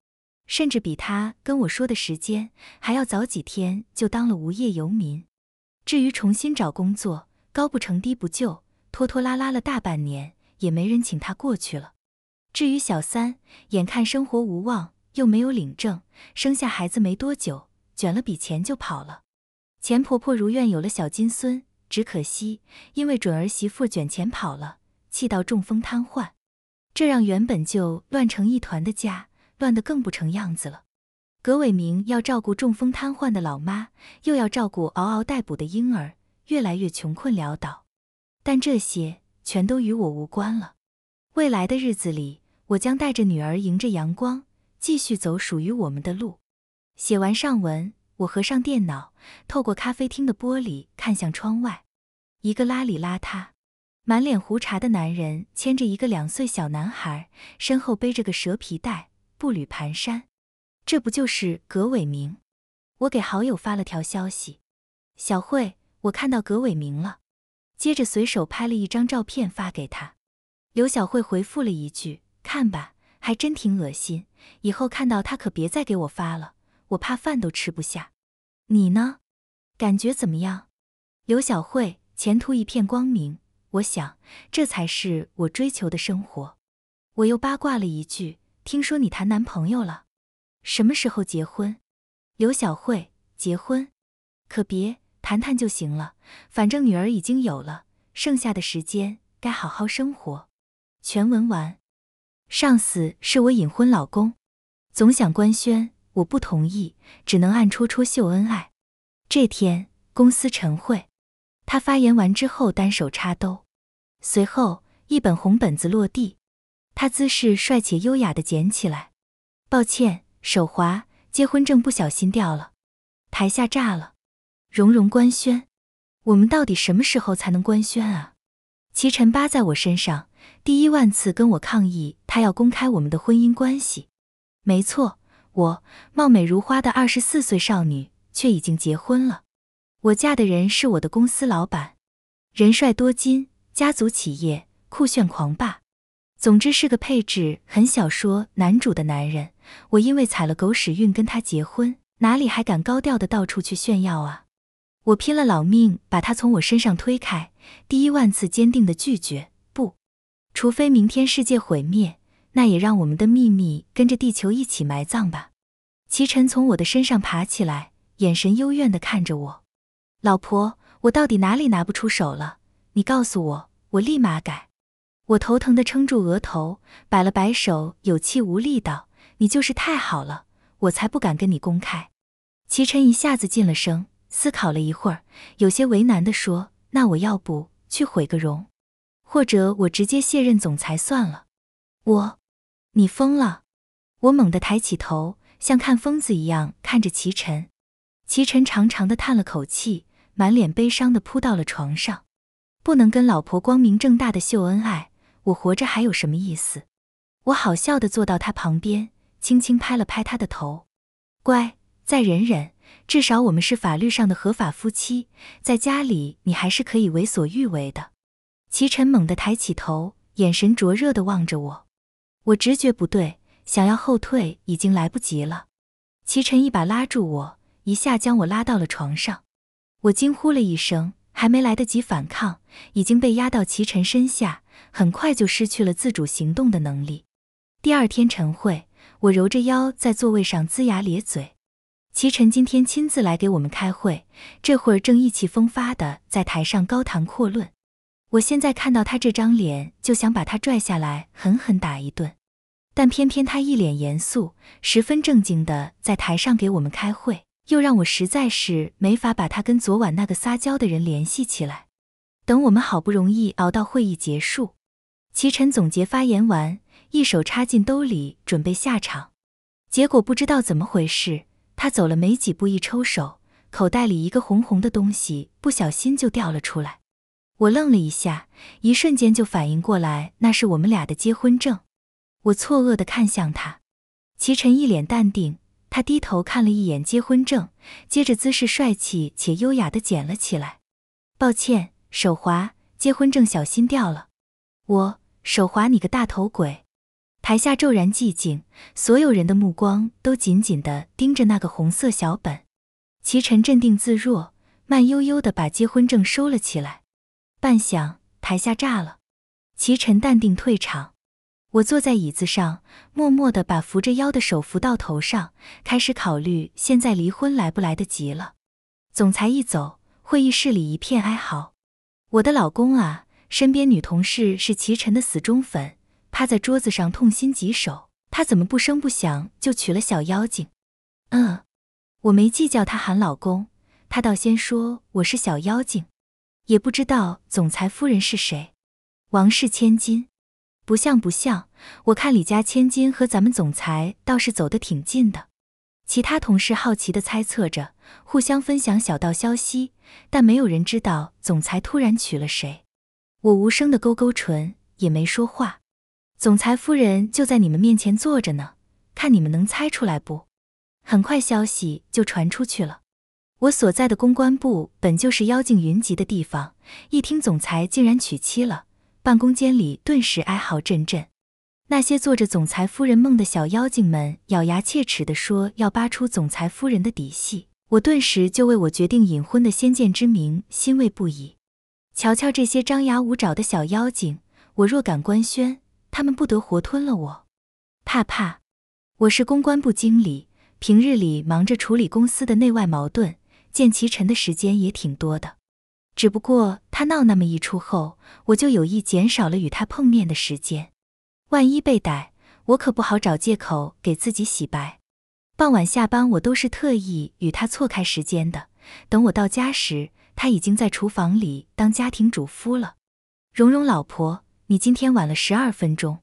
S1: 甚至比他跟我说的时间还要早几天就当了无业游民。至于重新找工作，高不成低不就，拖拖拉拉了大半年，也没人请他过去了。至于小三，眼看生活无望，又没有领证，生下孩子没多久，卷了笔钱就跑了。钱婆婆如愿有了小金孙，只可惜因为准儿媳妇卷钱跑了，气到中风瘫痪，这让原本就乱成一团的家，乱得更不成样子了。葛伟明要照顾中风瘫痪的老妈，又要照顾嗷嗷待哺的婴儿，越来越穷困潦倒。但这些全都与我无关了。未来的日子里。我将带着女儿，迎着阳光，继续走属于我们的路。写完上文，我合上电脑，透过咖啡厅的玻璃看向窗外，一个邋里邋遢、满脸胡茬的男人牵着一个两岁小男孩，身后背着个蛇皮袋，步履蹒跚。这不就是葛伟明？我给好友发了条消息：“小慧，我看到葛伟明了。”接着随手拍了一张照片发给他。刘小慧回复了一句。看吧，还真挺恶心。以后看到他可别再给我发了，我怕饭都吃不下。你呢？感觉怎么样？刘小慧，前途一片光明。我想，这才是我追求的生活。我又八卦了一句，听说你谈男朋友了？什么时候结婚？刘小慧，结婚？可别，谈谈就行了。反正女儿已经有了，剩下的时间该好好生活。全文完。上司是我隐婚老公，总想官宣，我不同意，只能暗戳戳秀恩爱。这天公司晨会，他发言完之后单手插兜，随后一本红本子落地，他姿势帅且优雅的捡起来，抱歉手滑，结婚证不小心掉了。台下炸了，荣荣官宣，我们到底什么时候才能官宣啊？齐晨扒在我身上。第一万次跟我抗议，他要公开我们的婚姻关系。没错，我貌美如花的二十四岁少女，却已经结婚了。我嫁的人是我的公司老板，人帅多金，家族企业，酷炫狂霸，总之是个配置很小说男主的男人。我因为踩了狗屎运跟他结婚，哪里还敢高调的到处去炫耀啊？我拼了老命把他从我身上推开，第一万次坚定的拒绝。除非明天世界毁灭，那也让我们的秘密跟着地球一起埋葬吧。齐晨从我的身上爬起来，眼神幽怨的看着我。老婆，我到底哪里拿不出手了？你告诉我，我立马改。我头疼的撑住额头，摆了摆手，有气无力道：“你就是太好了，我才不敢跟你公开。”齐晨一下子进了声，思考了一会儿，有些为难的说：“那我要不去毁个容？”或者我直接卸任总裁算了，我，你疯了！我猛地抬起头，像看疯子一样看着齐晨。齐晨长长的叹了口气，满脸悲伤的扑到了床上。不能跟老婆光明正大的秀恩爱，我活着还有什么意思？我好笑的坐到他旁边，轻轻拍了拍他的头，乖，再忍忍，至少我们是法律上的合法夫妻，在家里你还是可以为所欲为的。齐晨猛地抬起头，眼神灼热地望着我。我直觉不对，想要后退已经来不及了。齐晨一把拉住我，一下将我拉到了床上。我惊呼了一声，还没来得及反抗，已经被压到齐晨身下，很快就失去了自主行动的能力。第二天晨会，我揉着腰在座位上龇牙咧嘴。齐晨今天亲自来给我们开会，这会儿正意气风发地在台上高谈阔论。我现在看到他这张脸，就想把他拽下来狠狠打一顿，但偏偏他一脸严肃，十分正经的在台上给我们开会，又让我实在是没法把他跟昨晚那个撒娇的人联系起来。等我们好不容易熬到会议结束，齐晨总结发言完，一手插进兜里准备下场，结果不知道怎么回事，他走了没几步，一抽手，口袋里一个红红的东西不小心就掉了出来。我愣了一下，一瞬间就反应过来，那是我们俩的结婚证。我错愕地看向他，齐晨一脸淡定。他低头看了一眼结婚证，接着姿势帅气且优雅地捡了起来。抱歉，手滑，结婚证小心掉了。我手滑，你个大头鬼！台下骤然寂静，所有人的目光都紧紧地盯着那个红色小本。齐晨镇定自若，慢悠悠地把结婚证收了起来。半响，台下炸了。齐晨淡定退场。我坐在椅子上，默默的把扶着腰的手扶到头上，开始考虑现在离婚来不来得及了。总裁一走，会议室里一片哀嚎。我的老公啊！身边女同事是齐晨的死忠粉，趴在桌子上痛心疾首。他怎么不声不响就娶了小妖精？嗯，我没计较他喊老公，他倒先说我是小妖精。也不知道总裁夫人是谁，王氏千金，不像不像。我看李家千金和咱们总裁倒是走得挺近的。其他同事好奇的猜测着，互相分享小道消息，但没有人知道总裁突然娶了谁。我无声的勾勾唇，也没说话。总裁夫人就在你们面前坐着呢，看你们能猜出来不？很快消息就传出去了。我所在的公关部本就是妖精云集的地方，一听总裁竟然娶妻了，办公间里顿时哀嚎阵阵。那些做着总裁夫人梦的小妖精们咬牙切齿地说要扒出总裁夫人的底细。我顿时就为我决定隐婚的先见之明欣慰不已。瞧瞧这些张牙舞爪的小妖精，我若敢官宣，他们不得活吞了我？怕怕！我是公关部经理，平日里忙着处理公司的内外矛盾。见齐晨的时间也挺多的，只不过他闹那么一出后，我就有意减少了与他碰面的时间。万一被逮，我可不好找借口给自己洗白。傍晚下班，我都是特意与他错开时间的。等我到家时，他已经在厨房里当家庭主夫了。蓉蓉老婆，你今天晚了十二分钟。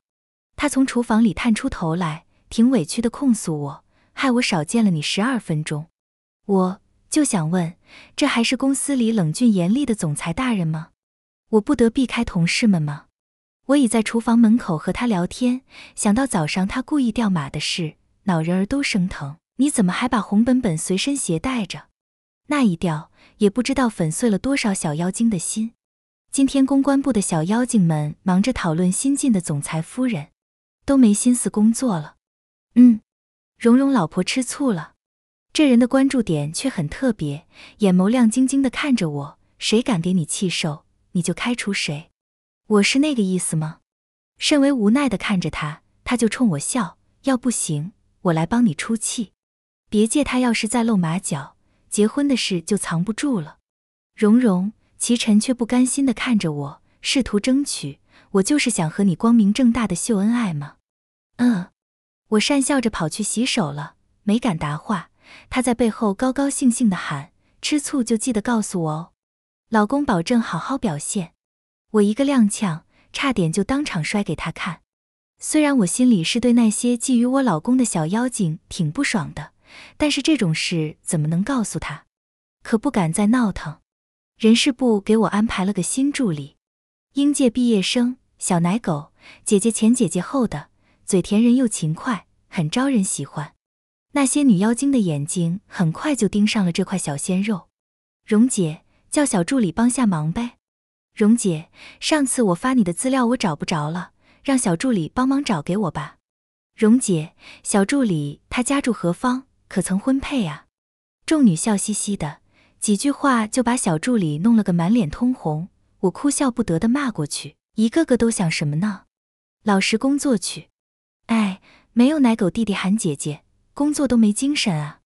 S1: 他从厨房里探出头来，挺委屈的控诉我，害我少见了你十二分钟。我。就想问，这还是公司里冷峻严厉的总裁大人吗？我不得避开同事们吗？我已在厨房门口和他聊天，想到早上他故意掉马的事，脑仁儿都生疼。你怎么还把红本本随身携带着？那一掉，也不知道粉碎了多少小妖精的心。今天公关部的小妖精们忙着讨论新晋的总裁夫人，都没心思工作了。嗯，蓉蓉老婆吃醋了。这人的关注点却很特别，眼眸亮晶晶地看着我。谁敢给你气受，你就开除谁。我是那个意思吗？甚为无奈地看着他，他就冲我笑。要不行，我来帮你出气。别介，他要是再露马脚，结婚的事就藏不住了。蓉蓉，齐晨却不甘心地看着我，试图争取。我就是想和你光明正大的秀恩爱吗？嗯，我讪笑着跑去洗手了，没敢答话。他在背后高高兴兴地喊：“吃醋就记得告诉我哦，老公，保证好好表现。”我一个踉跄，差点就当场摔给他看。虽然我心里是对那些觊觎我老公的小妖精挺不爽的，但是这种事怎么能告诉他？可不敢再闹腾。人事部给我安排了个新助理，应届毕业生，小奶狗，姐姐前姐姐后的，嘴甜人又勤快，很招人喜欢。那些女妖精的眼睛很快就盯上了这块小鲜肉，蓉姐叫小助理帮下忙呗。蓉姐，上次我发你的资料我找不着了，让小助理帮忙找给我吧。蓉姐，小助理他家住何方？可曾婚配啊？众女笑嘻嘻的，几句话就把小助理弄了个满脸通红。我哭笑不得的骂过去：一个个都想什么呢？老实工作去！哎，没有奶狗弟弟喊姐姐。工作都没精神啊！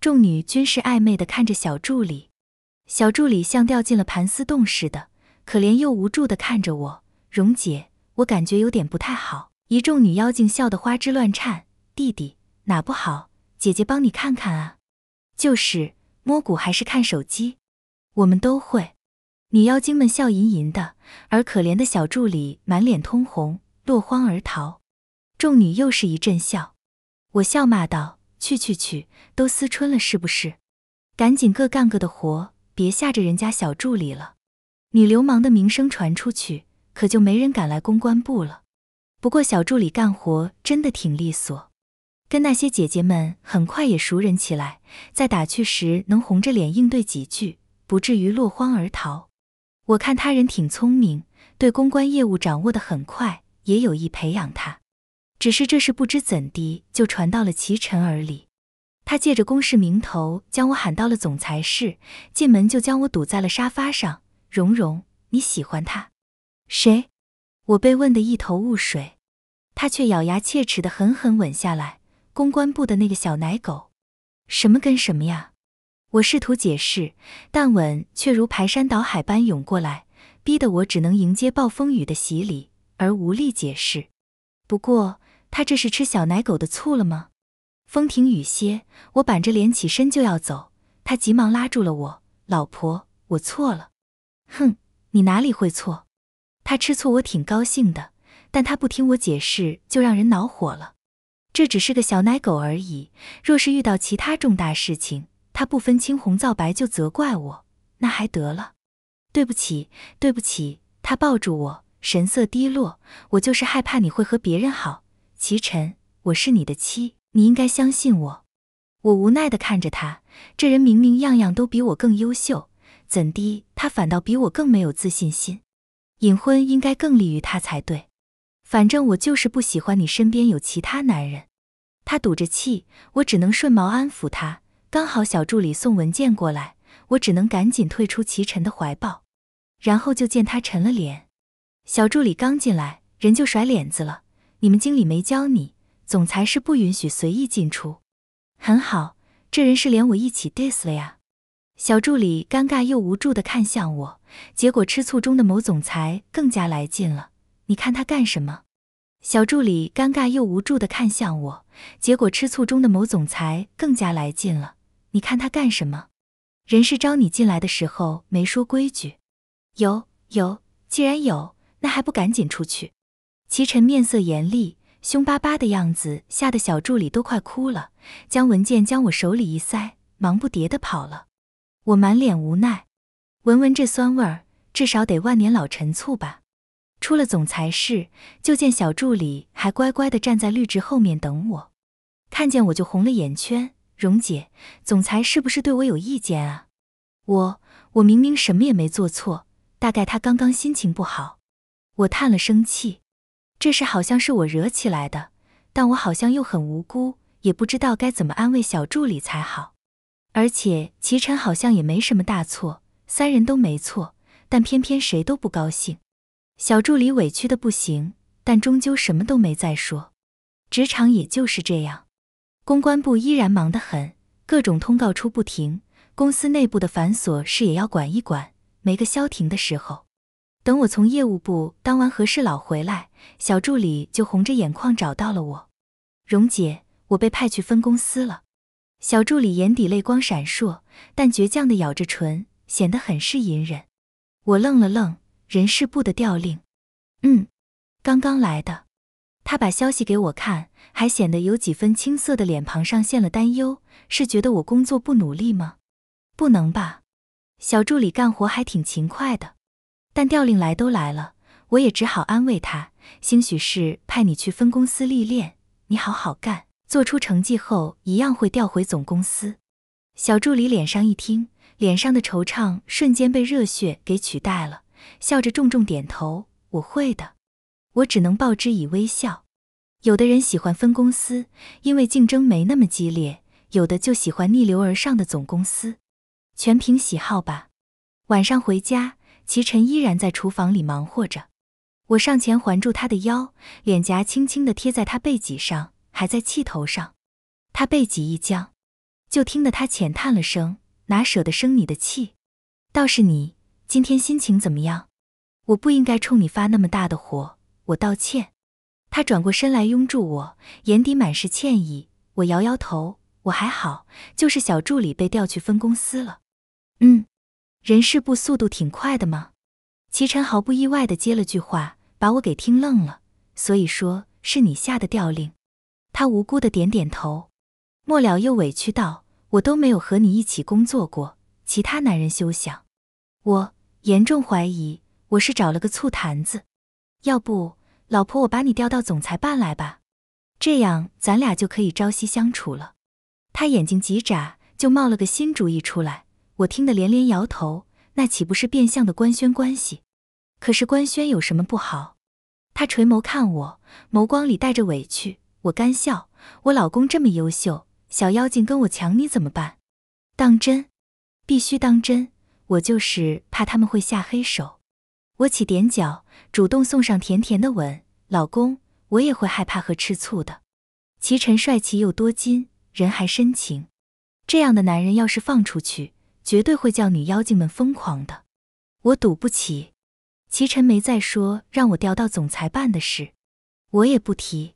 S1: 众女均是暧昧的看着小助理，小助理像掉进了盘丝洞似的，可怜又无助的看着我。蓉姐，我感觉有点不太好。一众女妖精笑得花枝乱颤。弟弟哪不好？姐姐帮你看看啊！就是摸骨还是看手机？我们都会。女妖精们笑吟吟的，而可怜的小助理满脸通红，落荒而逃。众女又是一阵笑。我笑骂道：“去去去，都思春了是不是？赶紧各干各的活，别吓着人家小助理了。女流氓的名声传出去，可就没人敢来公关部了。不过小助理干活真的挺利索，跟那些姐姐们很快也熟人起来，在打趣时能红着脸应对几句，不至于落荒而逃。我看他人挺聪明，对公关业务掌握的很快，也有意培养他。”只是这事不知怎地就传到了齐晨耳里，他借着公事名头将我喊到了总裁室，进门就将我堵在了沙发上。蓉蓉，你喜欢他？谁？我被问得一头雾水，他却咬牙切齿地狠狠吻下来。公关部的那个小奶狗，什么跟什么呀？我试图解释，但吻却如排山倒海般涌过来，逼得我只能迎接暴风雨的洗礼，而无力解释。不过。他这是吃小奶狗的醋了吗？风停雨歇，我板着脸起身就要走，他急忙拉住了我。老婆，我错了。哼，你哪里会错？他吃醋我挺高兴的，但他不听我解释就让人恼火了。这只是个小奶狗而已，若是遇到其他重大事情，他不分青红皂白就责怪我，那还得了？对不起，对不起。他抱住我，神色低落。我就是害怕你会和别人好。齐晨，我是你的妻，你应该相信我。我无奈地看着他，这人明明样样都比我更优秀，怎地他反倒比我更没有自信心？隐婚应该更利于他才对。反正我就是不喜欢你身边有其他男人。他赌着气，我只能顺毛安抚他。刚好小助理送文件过来，我只能赶紧退出齐晨的怀抱，然后就见他沉了脸。小助理刚进来，人就甩脸子了。你们经理没教你，总裁是不允许随意进出。很好，这人是连我一起 diss 了呀。小助理尴尬又无助的看向我，结果吃醋中的某总裁更加来劲了。你看他干什么？小助理尴尬又无助的看向我，结果吃醋中的某总裁更加来劲了。你看他干什么？人事招你进来的时候没说规矩？有有，既然有，那还不赶紧出去？齐晨面色严厉，凶巴巴的样子吓得小助理都快哭了，将文件将我手里一塞，忙不迭的跑了。我满脸无奈，闻闻这酸味儿，至少得万年老陈醋吧。出了总裁室，就见小助理还乖乖的站在绿植后面等我，看见我就红了眼圈。荣姐，总裁是不是对我有意见啊？我我明明什么也没做错，大概他刚刚心情不好。我叹了声气。这事好像是我惹起来的，但我好像又很无辜，也不知道该怎么安慰小助理才好。而且齐晨好像也没什么大错，三人都没错，但偏偏谁都不高兴。小助理委屈的不行，但终究什么都没再说。职场也就是这样，公关部依然忙得很，各种通告出不停，公司内部的繁琐事也要管一管，没个消停的时候。等我从业务部当完和事佬回来，小助理就红着眼眶找到了我。荣姐，我被派去分公司了。小助理眼底泪光闪烁，但倔强的咬着唇，显得很是隐忍。我愣了愣，人事部的调令。嗯，刚刚来的。他把消息给我看，还显得有几分青涩的脸庞上现了担忧，是觉得我工作不努力吗？不能吧，小助理干活还挺勤快的。但调令来都来了，我也只好安慰他。兴许是派你去分公司历练，你好好干，做出成绩后一样会调回总公司。小助理脸上一听，脸上的惆怅瞬间被热血给取代了，笑着重重点头：“我会的。”我只能报之以微笑。有的人喜欢分公司，因为竞争没那么激烈；有的就喜欢逆流而上的总公司，全凭喜好吧。晚上回家。齐晨依然在厨房里忙活着，我上前环住他的腰，脸颊轻轻地贴在他背脊上，还在气头上。他背脊一僵，就听得他浅叹了声：“哪舍得生你的气？倒是你，今天心情怎么样？”我不应该冲你发那么大的火，我道歉。他转过身来拥住我，眼底满是歉意。我摇摇头：“我还好，就是小助理被调去分公司了。”嗯。人事部速度挺快的吗？齐晨毫不意外的接了句话，把我给听愣了。所以说是你下的调令。他无辜的点点头，末了又委屈道：“我都没有和你一起工作过，其他男人休想！我严重怀疑我是找了个醋坛子。要不，老婆，我把你调到总裁办来吧，这样咱俩就可以朝夕相处了。”他眼睛一眨，就冒了个新主意出来。我听得连连摇头，那岂不是变相的官宣关系？可是官宣有什么不好？他垂眸看我，眸光里带着委屈。我干笑，我老公这么优秀，小妖精跟我抢你怎么办？当真？必须当真！我就是怕他们会下黑手。我起点脚，主动送上甜甜的吻。老公，我也会害怕和吃醋的。齐晨帅气又多金，人还深情，这样的男人要是放出去。绝对会叫女妖精们疯狂的，我赌不起。齐晨没再说让我调到总裁办的事，我也不提。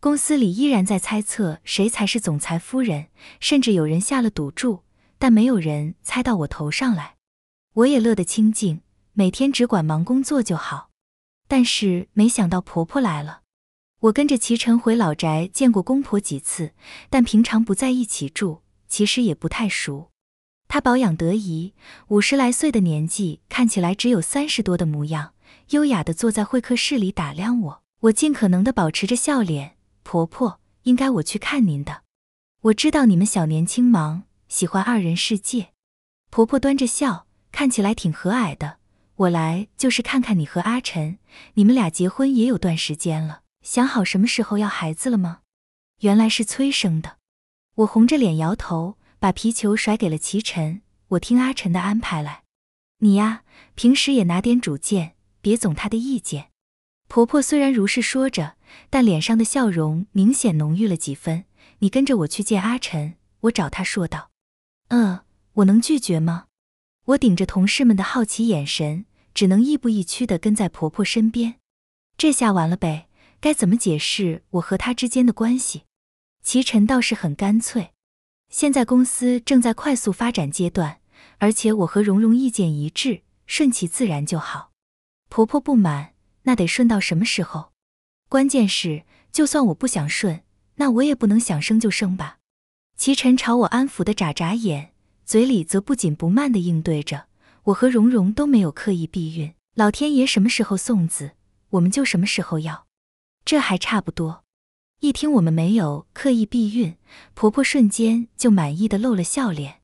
S1: 公司里依然在猜测谁才是总裁夫人，甚至有人下了赌注，但没有人猜到我头上来。我也乐得清静，每天只管忙工作就好。但是没想到婆婆来了，我跟着齐晨回老宅见过公婆几次，但平常不在一起住，其实也不太熟。她保养得宜，五十来岁的年纪看起来只有三十多的模样，优雅地坐在会客室里打量我。我尽可能地保持着笑脸。婆婆，应该我去看您的。我知道你们小年轻忙，喜欢二人世界。婆婆端着笑，看起来挺和蔼的。我来就是看看你和阿晨，你们俩结婚也有段时间了，想好什么时候要孩子了吗？原来是催生的。我红着脸摇头。把皮球甩给了齐晨，我听阿晨的安排来。你呀，平时也拿点主见，别总他的意见。婆婆虽然如是说着，但脸上的笑容明显浓郁了几分。你跟着我去见阿晨，我找他说道。嗯，我能拒绝吗？我顶着同事们的好奇眼神，只能亦步亦趋的跟在婆婆身边。这下完了呗，该怎么解释我和他之间的关系？齐晨倒是很干脆。现在公司正在快速发展阶段，而且我和蓉蓉意见一致，顺其自然就好。婆婆不满，那得顺到什么时候？关键是，就算我不想顺，那我也不能想生就生吧？齐晨朝我安抚的眨眨眼，嘴里则不紧不慢地应对着：“我和蓉蓉都没有刻意避孕，老天爷什么时候送子，我们就什么时候要，这还差不多。”一听我们没有刻意避孕，婆婆瞬间就满意的露了笑脸。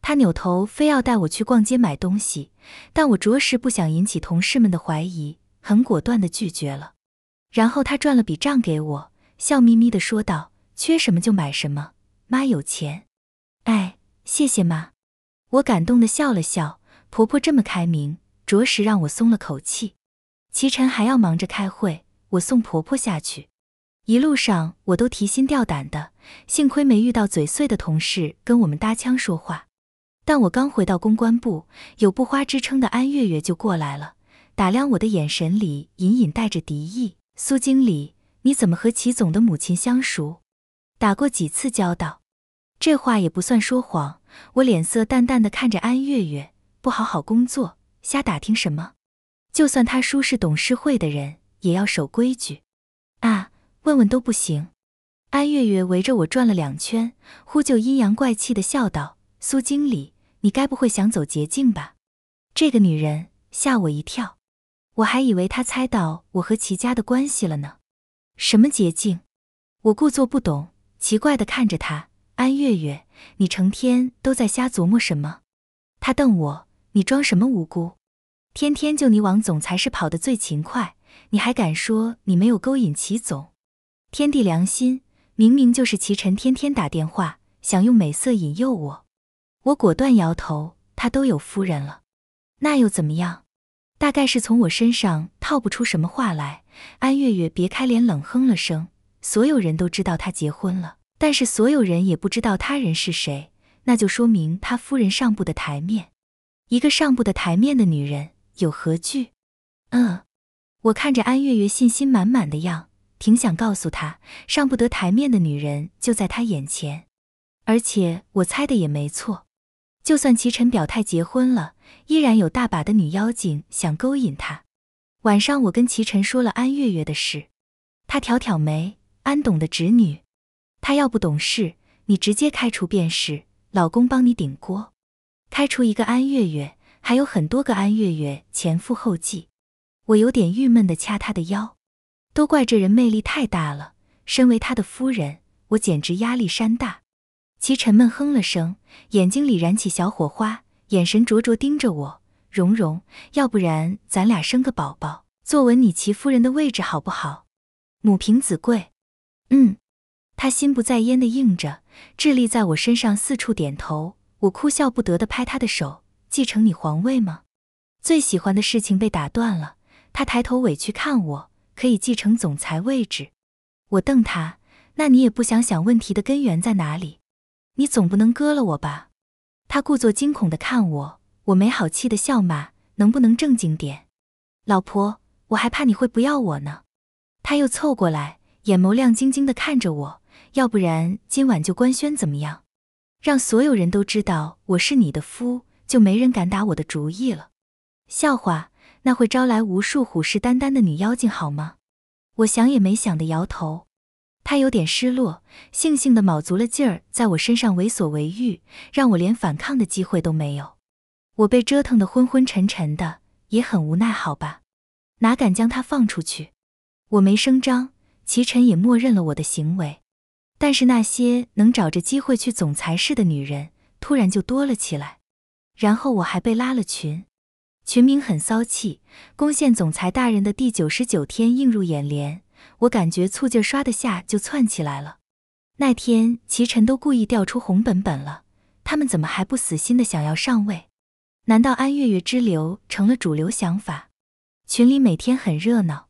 S1: 她扭头非要带我去逛街买东西，但我着实不想引起同事们的怀疑，很果断的拒绝了。然后她转了笔账给我，笑眯眯的说道：“缺什么就买什么，妈有钱。”哎，谢谢妈，我感动的笑了笑。婆婆这么开明，着实让我松了口气。齐晨还要忙着开会，我送婆婆下去。一路上我都提心吊胆的，幸亏没遇到嘴碎的同事跟我们搭腔说话。但我刚回到公关部，有“不花”之称的安月月就过来了，打量我的眼神里隐隐带着敌意。苏经理，你怎么和齐总的母亲相熟？打过几次交道？这话也不算说谎。我脸色淡淡的看着安月月，不好好工作，瞎打听什么？就算他叔是董事会的人，也要守规矩。啊！问问都不行，安月月围着我转了两圈，忽就阴阳怪气的笑道：“苏经理，你该不会想走捷径吧？”这个女人吓我一跳，我还以为她猜到我和齐家的关系了呢。什么捷径？我故作不懂，奇怪的看着她。安月月，你成天都在瞎琢磨什么？她瞪我，你装什么无辜？天天就你王总裁是跑的最勤快，你还敢说你没有勾引齐总？天地良心，明明就是齐晨天天打电话，想用美色引诱我。我果断摇头，他都有夫人了，那又怎么样？大概是从我身上套不出什么话来。安月月别开脸，冷哼了声。所有人都知道他结婚了，但是所有人也不知道他人是谁，那就说明他夫人上不得台面。一个上不得台面的女人有何惧？嗯，我看着安月月信心满满的样。挺想告诉他，上不得台面的女人就在他眼前，而且我猜的也没错。就算齐晨表态结婚了，依然有大把的女妖精想勾引他。晚上我跟齐晨说了安月月的事，他挑挑眉：“安董的侄女，她要不懂事，你直接开除便是，老公帮你顶锅。开除一个安月月，还有很多个安月月前赴后继。”我有点郁闷的掐她的腰。都怪这人魅力太大了，身为他的夫人，我简直压力山大。齐沉闷哼了声，眼睛里燃起小火花，眼神灼灼盯着我。蓉蓉，要不然咱俩生个宝宝，坐稳你齐夫人的位置好不好？母凭子贵。嗯，他心不在焉的应着，智力在我身上四处点头。我哭笑不得的拍他的手，继承你皇位吗？最喜欢的事情被打断了，他抬头委屈看我。可以继承总裁位置，我瞪他，那你也不想想问题的根源在哪里？你总不能割了我吧？他故作惊恐的看我，我没好气的笑骂，能不能正经点，老婆？我还怕你会不要我呢。他又凑过来，眼眸亮晶晶的看着我，要不然今晚就官宣怎么样？让所有人都知道我是你的夫，就没人敢打我的主意了。笑话。那会招来无数虎视眈眈的女妖精，好吗？我想也没想的摇头。他有点失落，悻悻的卯足了劲儿，在我身上猥琐为欲，让我连反抗的机会都没有。我被折腾得昏昏沉沉的，也很无奈，好吧，哪敢将他放出去？我没声张，齐晨也默认了我的行为。但是那些能找着机会去总裁室的女人，突然就多了起来。然后我还被拉了群。群名很骚气，攻陷总裁大人的第九十九天映入眼帘，我感觉醋劲刷的下就窜起来了。那天齐晨都故意调出红本本了，他们怎么还不死心的想要上位？难道安月月之流成了主流想法？群里每天很热闹，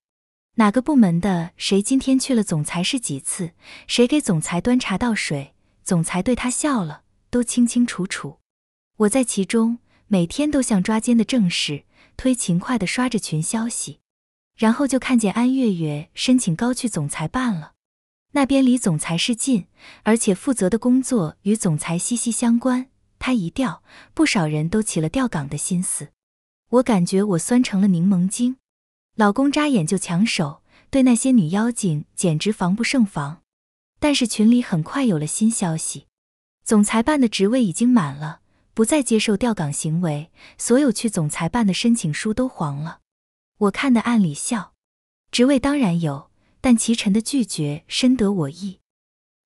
S1: 哪个部门的谁今天去了总裁室几次，谁给总裁端茶倒水，总裁对他笑了，都清清楚楚。我在其中。每天都像抓奸的正事，推勤快的刷着群消息，然后就看见安月月申请高去总裁办了。那边离总裁室近，而且负责的工作与总裁息息相关。他一调，不少人都起了调岗的心思。我感觉我酸成了柠檬精，老公扎眼就抢手，对那些女妖精简直防不胜防。但是群里很快有了新消息，总裁办的职位已经满了。不再接受调岗行为，所有去总裁办的申请书都黄了。我看的暗里笑，职位当然有，但齐晨的拒绝深得我意。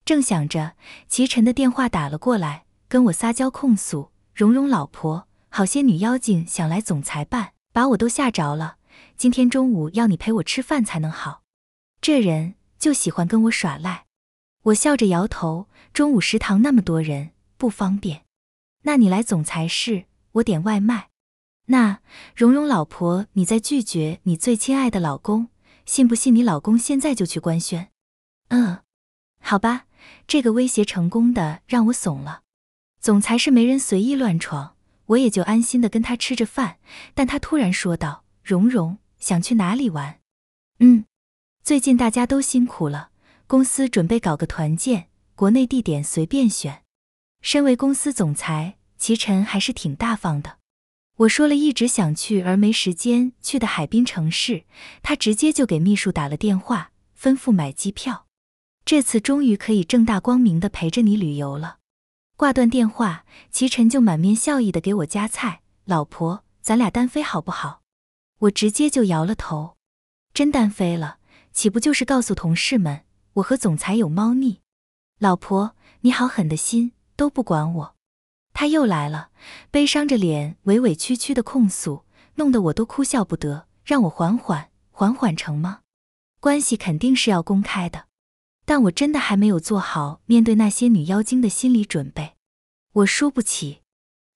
S1: 正想着，齐晨的电话打了过来，跟我撒娇控诉：“蓉蓉老婆，好些女妖精想来总裁办，把我都吓着了。今天中午要你陪我吃饭才能好，这人就喜欢跟我耍赖。”我笑着摇头：“中午食堂那么多人，不方便。”那你来总裁室，我点外卖。那蓉蓉老婆，你在拒绝你最亲爱的老公？信不信你老公现在就去官宣？嗯，好吧，这个威胁成功的让我怂了。总裁室没人随意乱闯，我也就安心的跟他吃着饭。但他突然说道：“蓉蓉，想去哪里玩？”嗯，最近大家都辛苦了，公司准备搞个团建，国内地点随便选。身为公司总裁，齐晨还是挺大方的。我说了一直想去而没时间去的海滨城市，他直接就给秘书打了电话，吩咐买机票。这次终于可以正大光明的陪着你旅游了。挂断电话，齐晨就满面笑意的给我夹菜：“老婆，咱俩单飞好不好？”我直接就摇了头。真单飞了，岂不就是告诉同事们我和总裁有猫腻？老婆，你好狠的心！都不管我，他又来了，悲伤着脸，委委屈屈的控诉，弄得我都哭笑不得。让我缓缓，缓缓成吗？关系肯定是要公开的，但我真的还没有做好面对那些女妖精的心理准备，我输不起。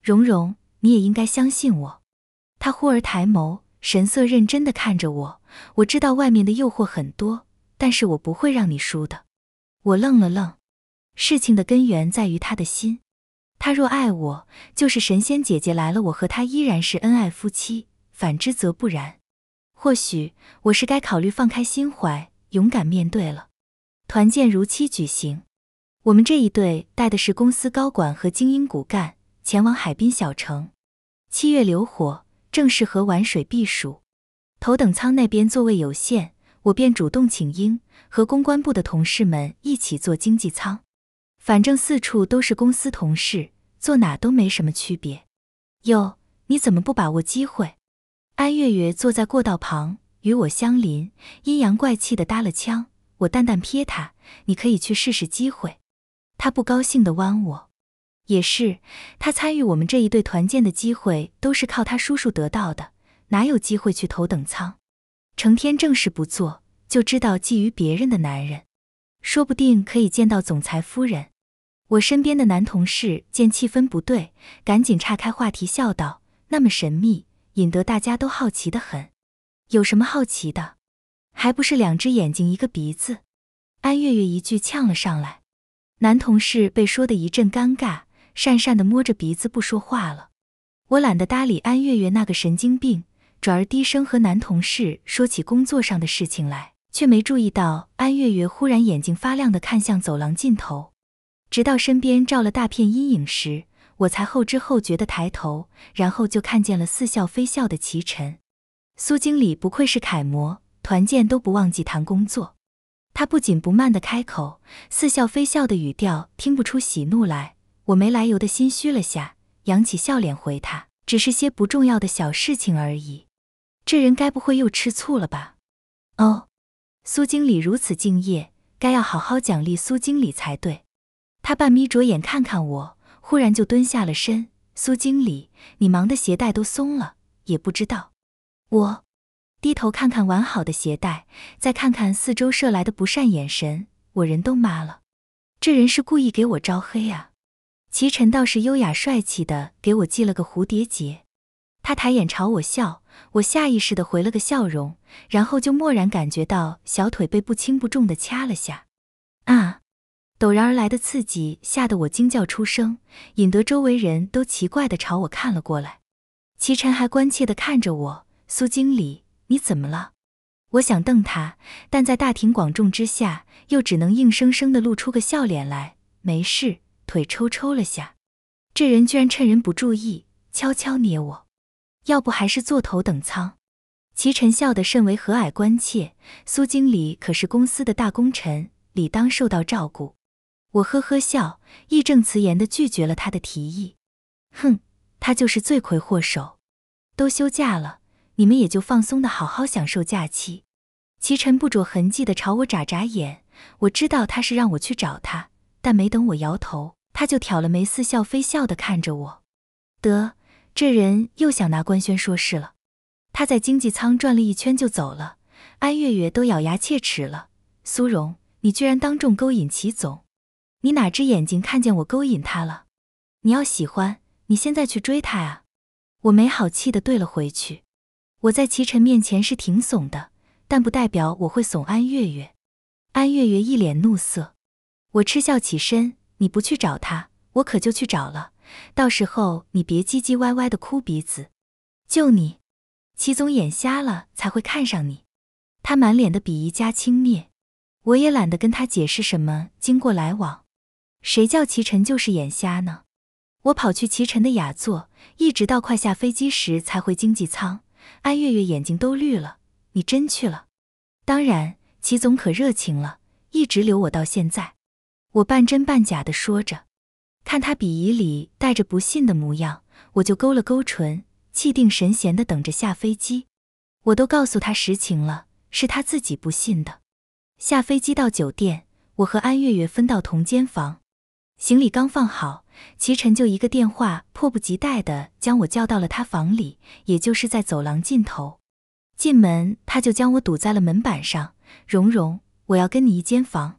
S1: 蓉蓉，你也应该相信我。他忽而抬眸，神色认真的看着我。我知道外面的诱惑很多，但是我不会让你输的。我愣了愣。事情的根源在于他的心。他若爱我，就是神仙姐姐来了，我和他依然是恩爱夫妻；反之则不然。或许我是该考虑放开心怀，勇敢面对了。团建如期举行，我们这一队带的是公司高管和精英骨干，前往海滨小城。七月流火，正适合玩水避暑。头等舱那边座位有限，我便主动请缨，和公关部的同事们一起坐经济舱。反正四处都是公司同事，坐哪都没什么区别。哟，你怎么不把握机会？安月月坐在过道旁，与我相邻，阴阳怪气的搭了腔。我淡淡瞥他，你可以去试试机会。他不高兴的弯我。也是，他参与我们这一队团建的机会都是靠他叔叔得到的，哪有机会去头等舱？成天正事不做，就知道觊觎别人的男人，说不定可以见到总裁夫人。我身边的男同事见气氛不对，赶紧岔开话题，笑道：“那么神秘，引得大家都好奇的很。有什么好奇的？还不是两只眼睛一个鼻子？”安月月一句呛了上来，男同事被说的一阵尴尬，讪讪的摸着鼻子不说话了。我懒得搭理安月月那个神经病，转而低声和男同事说起工作上的事情来，却没注意到安月月忽然眼睛发亮的看向走廊尽头。直到身边照了大片阴影时，我才后知后觉地抬头，然后就看见了似笑非笑的齐晨。苏经理不愧是楷模，团建都不忘记谈工作。他不紧不慢地开口，似笑非笑的语调听不出喜怒来。我没来由的心虚了下，扬起笑脸回他：“只是些不重要的小事情而已。”这人该不会又吃醋了吧？哦，苏经理如此敬业，该要好好奖励苏经理才对。他半眯着眼看看我，忽然就蹲下了身。苏经理，你忙的鞋带都松了，也不知道。我低头看看完好的鞋带，再看看四周射来的不善眼神，我人都麻了。这人是故意给我招黑啊！齐晨倒是优雅帅气的给我系了个蝴蝶结。他抬眼朝我笑，我下意识的回了个笑容，然后就蓦然感觉到小腿被不轻不重的掐了下。啊！陡然而来的刺激吓得我惊叫出声，引得周围人都奇怪地朝我看了过来。齐晨还关切地看着我：“苏经理，你怎么了？”我想瞪他，但在大庭广众之下，又只能硬生生地露出个笑脸来：“没事，腿抽抽了下。”这人居然趁人不注意悄悄捏我，要不还是坐头等舱。齐晨笑得甚为和蔼关切：“苏经理可是公司的大功臣，理当受到照顾。”我呵呵笑，义正辞严地拒绝了他的提议。哼，他就是罪魁祸首。都休假了，你们也就放松的好好享受假期。齐晨不着痕迹地朝我眨眨眼，我知道他是让我去找他，但没等我摇头，他就挑了眉，似笑非笑地看着我。得，这人又想拿官宣说事了。他在经济舱转了一圈就走了，安月月都咬牙切齿了。苏荣，你居然当众勾引齐总！你哪只眼睛看见我勾引他了？你要喜欢，你现在去追他啊！我没好气的怼了回去。我在齐晨面前是挺怂的，但不代表我会怂安月月。安月月一脸怒色，我嗤笑起身。你不去找他，我可就去找了。到时候你别唧唧歪歪的哭鼻子。就你，齐总眼瞎了才会看上你。他满脸的鄙夷加轻蔑，我也懒得跟他解释什么经过来往。谁叫齐晨就是眼瞎呢？我跑去齐晨的雅座，一直到快下飞机时才回经济舱。安月月眼睛都绿了。你真去了？当然，齐总可热情了，一直留我到现在。我半真半假的说着，看他鄙夷里带着不信的模样，我就勾了勾唇，气定神闲的等着下飞机。我都告诉他实情了，是他自己不信的。下飞机到酒店，我和安月月分到同间房。行李刚放好，齐晨就一个电话，迫不及待地将我叫到了他房里，也就是在走廊尽头。进门，他就将我堵在了门板上。蓉蓉，我要跟你一间房。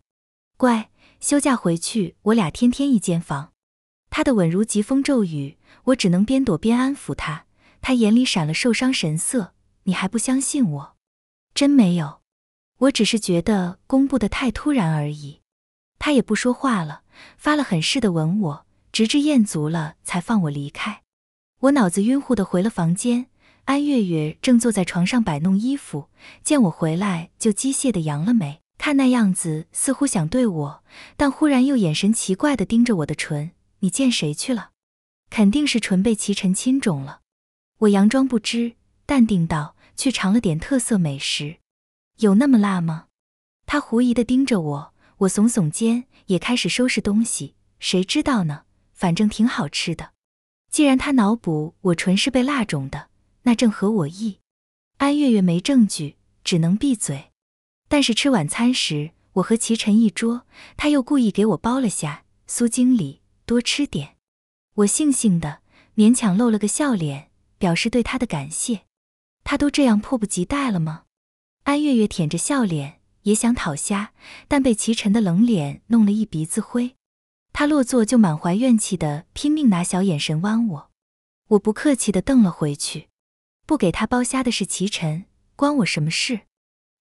S1: 乖，休假回去，我俩天天一间房。他的吻如疾风骤雨，我只能边躲边安抚他。他眼里闪了受伤神色。你还不相信我？真没有，我只是觉得公布的太突然而已。他也不说话了。发了狠似的吻我，直至咽足了才放我离开。我脑子晕乎的回了房间，安月月正坐在床上摆弄衣服，见我回来就机械的扬了眉，看那样子似乎想对我，但忽然又眼神奇怪的盯着我的唇。你见谁去了？肯定是唇被齐晨亲肿了。我佯装不知，淡定道：“去尝了点特色美食，有那么辣吗？”他狐疑的盯着我，我耸耸肩。也开始收拾东西，谁知道呢？反正挺好吃的。既然他脑补我唇是被辣肿的，那正合我意。安月月没证据，只能闭嘴。但是吃晚餐时，我和齐晨一桌，他又故意给我包了下。苏经理，多吃点。我悻悻的，勉强露了个笑脸，表示对他的感谢。他都这样迫不及待了吗？安月月舔着笑脸。也想讨虾，但被齐晨的冷脸弄了一鼻子灰。他落座就满怀怨气的拼命拿小眼神弯我，我不客气的瞪了回去。不给他剥虾的是齐晨，关我什么事？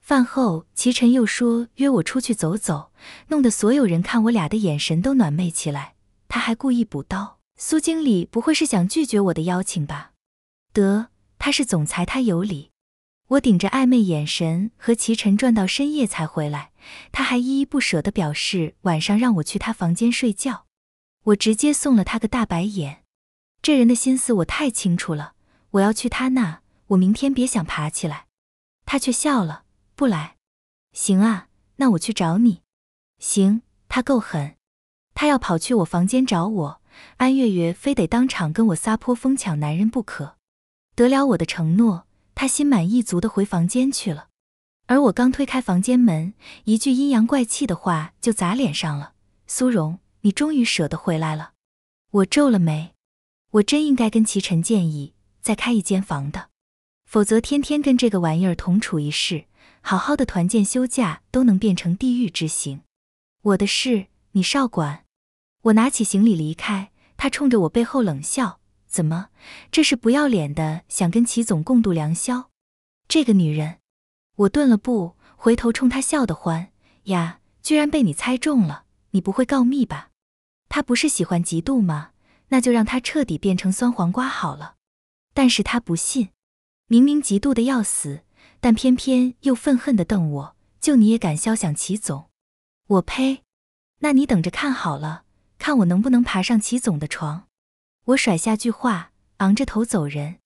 S1: 饭后齐晨又说约我出去走走，弄得所有人看我俩的眼神都暖昧起来。他还故意补刀，苏经理不会是想拒绝我的邀请吧？得，他是总裁，他有理。我顶着暧昧眼神和齐晨转到深夜才回来，他还依依不舍地表示晚上让我去他房间睡觉，我直接送了他个大白眼。这人的心思我太清楚了，我要去他那，我明天别想爬起来。他却笑了，不来。行啊，那我去找你。行，他够狠，他要跑去我房间找我，安月月非得当场跟我撒泼疯抢男人不可。得了我的承诺。他心满意足地回房间去了，而我刚推开房间门，一句阴阳怪气的话就砸脸上了：“苏荣，你终于舍得回来了。”我皱了眉，我真应该跟齐晨建议再开一间房的，否则天天跟这个玩意儿同处一室，好好的团建休假都能变成地狱之行。我的事你少管。我拿起行李离开，他冲着我背后冷笑。怎么，这是不要脸的，想跟齐总共度良宵？这个女人，我顿了步，回头冲她笑得欢呀，居然被你猜中了，你不会告密吧？她不是喜欢嫉妒吗？那就让她彻底变成酸黄瓜好了。但是她不信，明明嫉妒的要死，但偏偏又愤恨的瞪我，就你也敢肖想齐总？我呸！那你等着看好了，看我能不能爬上齐总的床。我甩下句话，昂着头走人。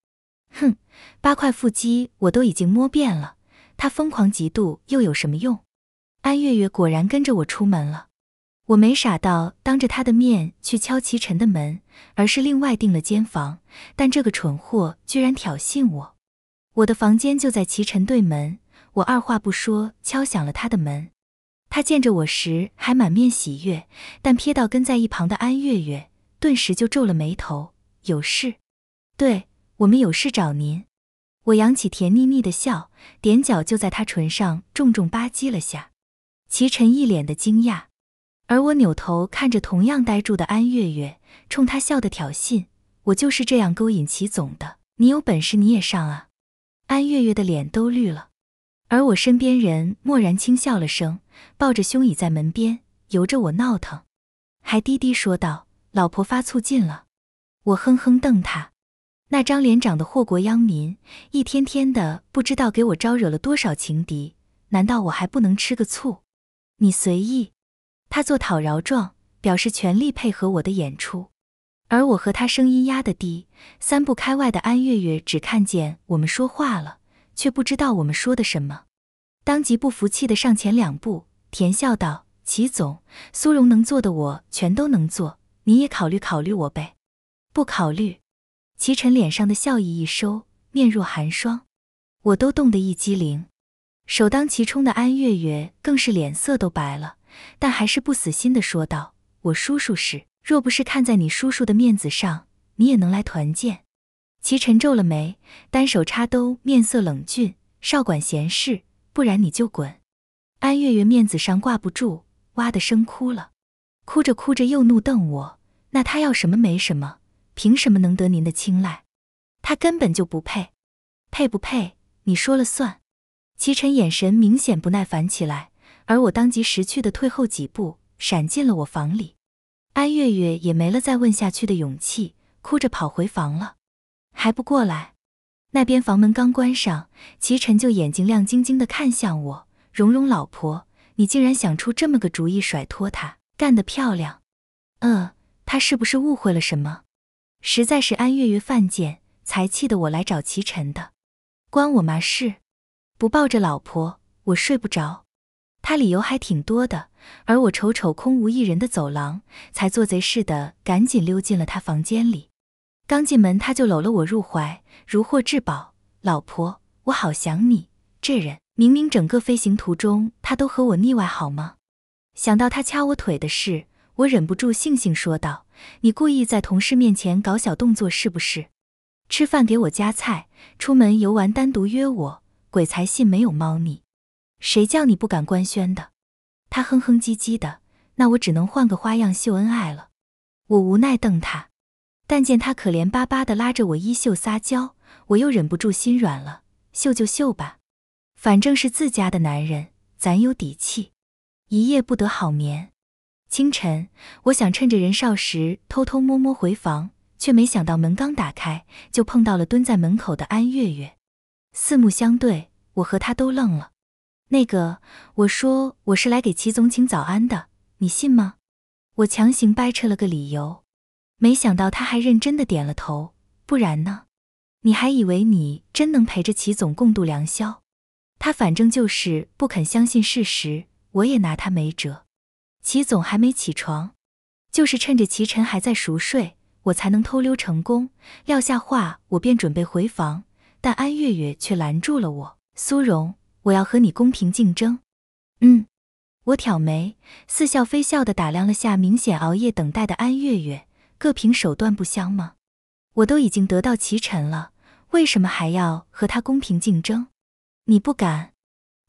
S1: 哼，八块腹肌我都已经摸遍了，他疯狂嫉妒又有什么用？安月月果然跟着我出门了。我没傻到当着他的面去敲齐晨的门，而是另外订了间房。但这个蠢货居然挑衅我！我的房间就在齐晨对门，我二话不说敲响了他的门。他见着我时还满面喜悦，但瞥到跟在一旁的安月月。顿时就皱了眉头，有事？对我们有事找您。我扬起甜腻腻的笑，踮脚就在他唇上重重吧唧了下。齐晨一脸的惊讶，而我扭头看着同样呆住的安月月，冲他笑的挑衅：“我就是这样勾引齐总的，你有本事你也上啊！”安月月的脸都绿了，而我身边人蓦然轻笑了声，抱着胸倚在门边，由着我闹腾，还低低说道。老婆发醋劲了，我哼哼瞪他，那张脸长得祸国殃民，一天天的不知道给我招惹了多少情敌，难道我还不能吃个醋？你随意。他做讨饶状，表示全力配合我的演出，而我和他声音压得低，三步开外的安月月只看见我们说话了，却不知道我们说的什么，当即不服气的上前两步，甜笑道：“齐总，苏荣能做的我全都能做。”你也考虑考虑我呗，不考虑，齐晨脸上的笑意一收，面若寒霜，我都冻得一激灵。首当其冲的安月月更是脸色都白了，但还是不死心的说道：“我叔叔是，若不是看在你叔叔的面子上，你也能来团建。”齐晨皱了眉，单手插兜，面色冷峻：“少管闲事，不然你就滚。”安月月面子上挂不住，哇的声哭了。哭着哭着又怒瞪我，那他要什么没什么，凭什么能得您的青睐？他根本就不配，配不配你说了算。齐晨眼神明显不耐烦起来，而我当即识趣的退后几步，闪进了我房里。安月月也没了再问下去的勇气，哭着跑回房了。还不过来？那边房门刚关上，齐晨就眼睛亮晶晶的看向我，蓉蓉老婆，你竟然想出这么个主意甩脱他。干得漂亮！呃，他是不是误会了什么？实在是安月月犯贱，才气得我来找齐晨的，关我嘛事？不抱着老婆，我睡不着。他理由还挺多的，而我瞅瞅空无一人的走廊，才做贼似的赶紧溜进了他房间里。刚进门，他就搂了我入怀，如获至宝。老婆，我好想你。这人明明整个飞行途中，他都和我腻歪好吗？想到他掐我腿的事，我忍不住悻悻说道：“你故意在同事面前搞小动作是不是？吃饭给我夹菜，出门游玩单独约我，鬼才信没有猫腻。谁叫你不敢官宣的？”他哼哼唧唧的，那我只能换个花样秀恩爱了。我无奈瞪他，但见他可怜巴巴的拉着我衣袖撒娇，我又忍不住心软了。秀就秀吧，反正是自家的男人，咱有底气。一夜不得好眠。清晨，我想趁着人少时偷偷摸摸回房，却没想到门刚打开就碰到了蹲在门口的安月月。四目相对，我和他都愣了。那个，我说我是来给齐总请早安的，你信吗？我强行掰扯了个理由，没想到他还认真的点了头。不然呢？你还以为你真能陪着齐总共度良宵？他反正就是不肯相信事实。我也拿他没辙，齐总还没起床，就是趁着齐晨还在熟睡，我才能偷溜成功。撂下话，我便准备回房，但安月月却拦住了我。苏荣，我要和你公平竞争。嗯，我挑眉，似笑非笑地打量了下明显熬夜等待的安月月。各凭手段不香吗？我都已经得到齐晨了，为什么还要和他公平竞争？你不敢？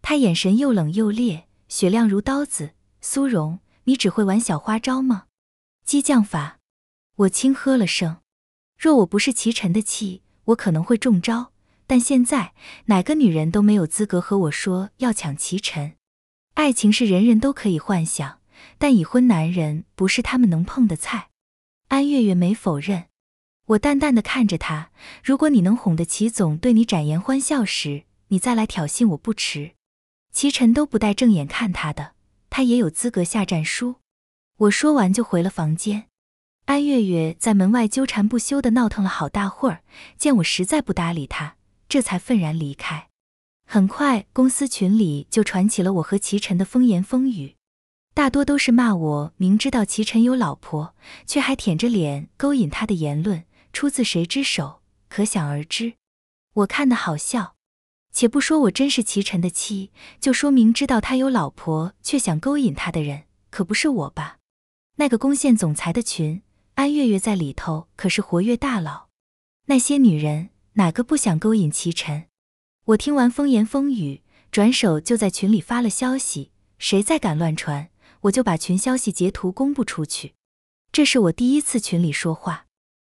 S1: 他眼神又冷又烈。雪亮如刀子，苏荣，你只会玩小花招吗？激将法。我轻呵了声。若我不是齐晨的气，我可能会中招。但现在，哪个女人都没有资格和我说要抢齐晨。爱情是人人都可以幻想，但已婚男人不是他们能碰的菜。安月月没否认。我淡淡的看着她。如果你能哄得齐总对你展颜欢笑时，你再来挑衅我不迟。齐晨都不带正眼看他的，他也有资格下战书。我说完就回了房间，安月月在门外纠缠不休的闹腾了好大会儿，见我实在不搭理他，这才愤然离开。很快，公司群里就传起了我和齐晨的风言风语，大多都是骂我明知道齐晨有老婆，却还舔着脸勾引他的言论出自谁之手，可想而知。我看的好笑。且不说我真是齐晨的妻，就说明知道他有老婆却想勾引他的人，可不是我吧？那个攻陷总裁的群，安月月在里头可是活跃大佬，那些女人哪个不想勾引齐晨？我听完风言风语，转手就在群里发了消息，谁再敢乱传，我就把群消息截图公布出去。这是我第一次群里说话，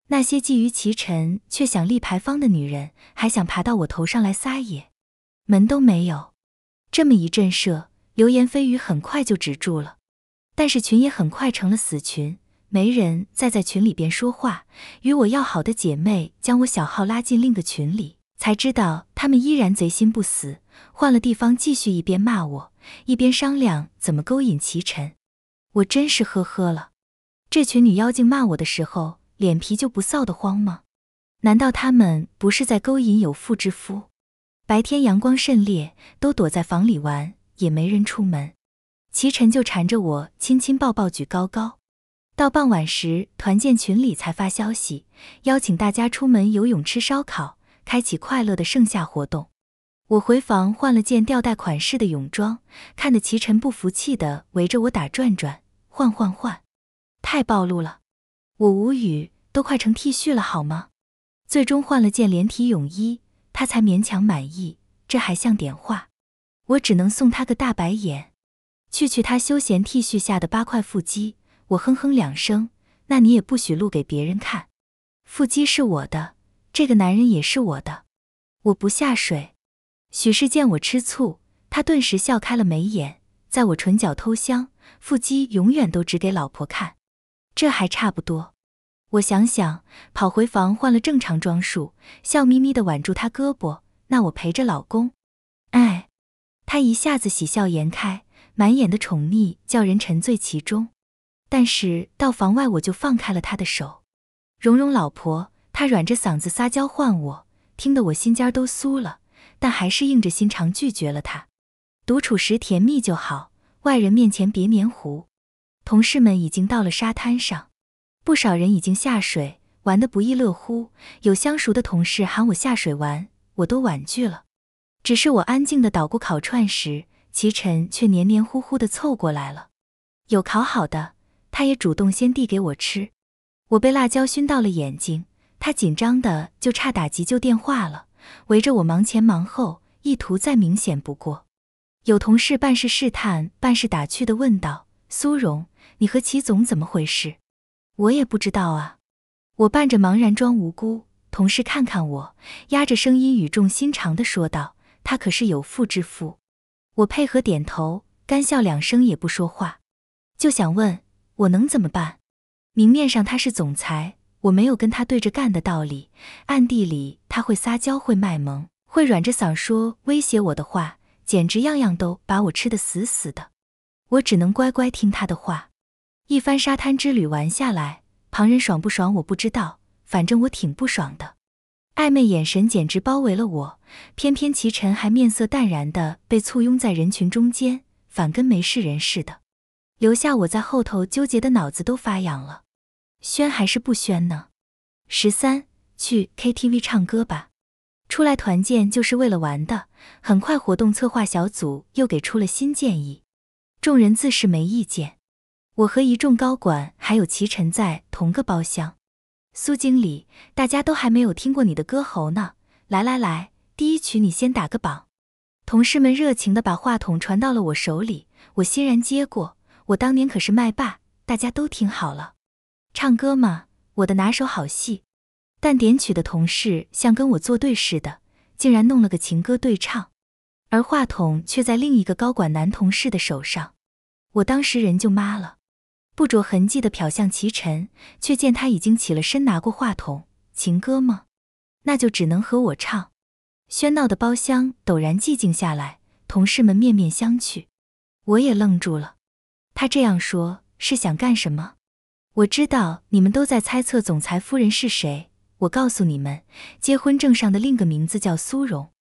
S1: 那些觊觎齐晨却想立牌坊的女人，还想爬到我头上来撒野。门都没有，这么一震慑，流言蜚语很快就止住了。但是群也很快成了死群，没人再在群里边说话。与我要好的姐妹将我小号拉进另一个群里，才知道他们依然贼心不死，换了地方继续一边骂我，一边商量怎么勾引齐晨。我真是呵呵了，这群女妖精骂我的时候，脸皮就不臊得慌吗？难道他们不是在勾引有妇之夫？白天阳光甚烈，都躲在房里玩，也没人出门。齐晨就缠着我亲亲抱抱举高高。到傍晚时，团建群里才发消息，邀请大家出门游泳、吃烧烤，开启快乐的盛夏活动。我回房换了件吊带款式的泳装，看得齐晨不服气的围着我打转转，换换换，太暴露了，我无语，都快成 T 恤了好吗？最终换了件连体泳衣。他才勉强满意，这还像点话？我只能送他个大白眼，去去他休闲 T 恤下的八块腹肌。我哼哼两声，那你也不许录给别人看，腹肌是我的，这个男人也是我的，我不下水。许是见我吃醋，他顿时笑开了眉眼，在我唇角偷香。腹肌永远都只给老婆看，这还差不多。我想想，跑回房换了正常装束，笑眯眯地挽住他胳膊。那我陪着老公。哎，他一下子喜笑颜开，满眼的宠溺叫人沉醉其中。但是到房外我就放开了他的手。蓉蓉老婆，他软着嗓子撒娇唤我，听得我心尖都酥了，但还是硬着心肠拒绝了他。独处时甜蜜就好，外人面前别黏糊。同事们已经到了沙滩上。不少人已经下水玩得不亦乐乎，有相熟的同事喊我下水玩，我都婉拒了。只是我安静地捣鼓烤串时，齐晨却黏黏糊糊地凑过来了。有烤好的，他也主动先递给我吃。我被辣椒熏到了眼睛，他紧张的就差打急救电话了，围着我忙前忙后，意图再明显不过。有同事半是试探，半是打趣地问道：“苏荣，你和齐总怎么回事？”我也不知道啊，我扮着茫然装无辜，同事看看我，压着声音语重心长的说道：“他可是有妇之夫。”我配合点头，干笑两声也不说话，就想问我能怎么办？明面上他是总裁，我没有跟他对着干的道理，暗地里他会撒娇，会卖萌，会软着嗓说威胁我的话，简直样样都把我吃的死死的，我只能乖乖听他的话。一番沙滩之旅玩下来，旁人爽不爽我不知道，反正我挺不爽的。暧昧眼神简直包围了我，偏偏齐晨还面色淡然的被簇拥在人群中间，反跟没事人似的，留下我在后头纠结的脑子都发痒了。宣还是不宣呢？十三，去 KTV 唱歌吧。出来团建就是为了玩的，很快活动策划小组又给出了新建议，众人自是没意见。我和一众高管还有齐晨在同个包厢，苏经理，大家都还没有听过你的歌喉呢。来来来，第一曲你先打个榜。同事们热情地把话筒传到了我手里，我欣然接过。我当年可是麦霸，大家都听好了，唱歌嘛，我的拿手好戏。但点曲的同事像跟我作对似的，竟然弄了个情歌对唱，而话筒却在另一个高管男同事的手上。我当时人就麻了。不着痕迹地瞟向齐晨，却见他已经起了身，拿过话筒。情歌吗？那就只能和我唱。喧闹的包厢陡然寂静下来，同事们面面相觑，我也愣住了。他这样说，是想干什么？我知道你们都在猜测总裁夫人是谁，我告诉你们，结婚证上的另一个名字叫苏荣。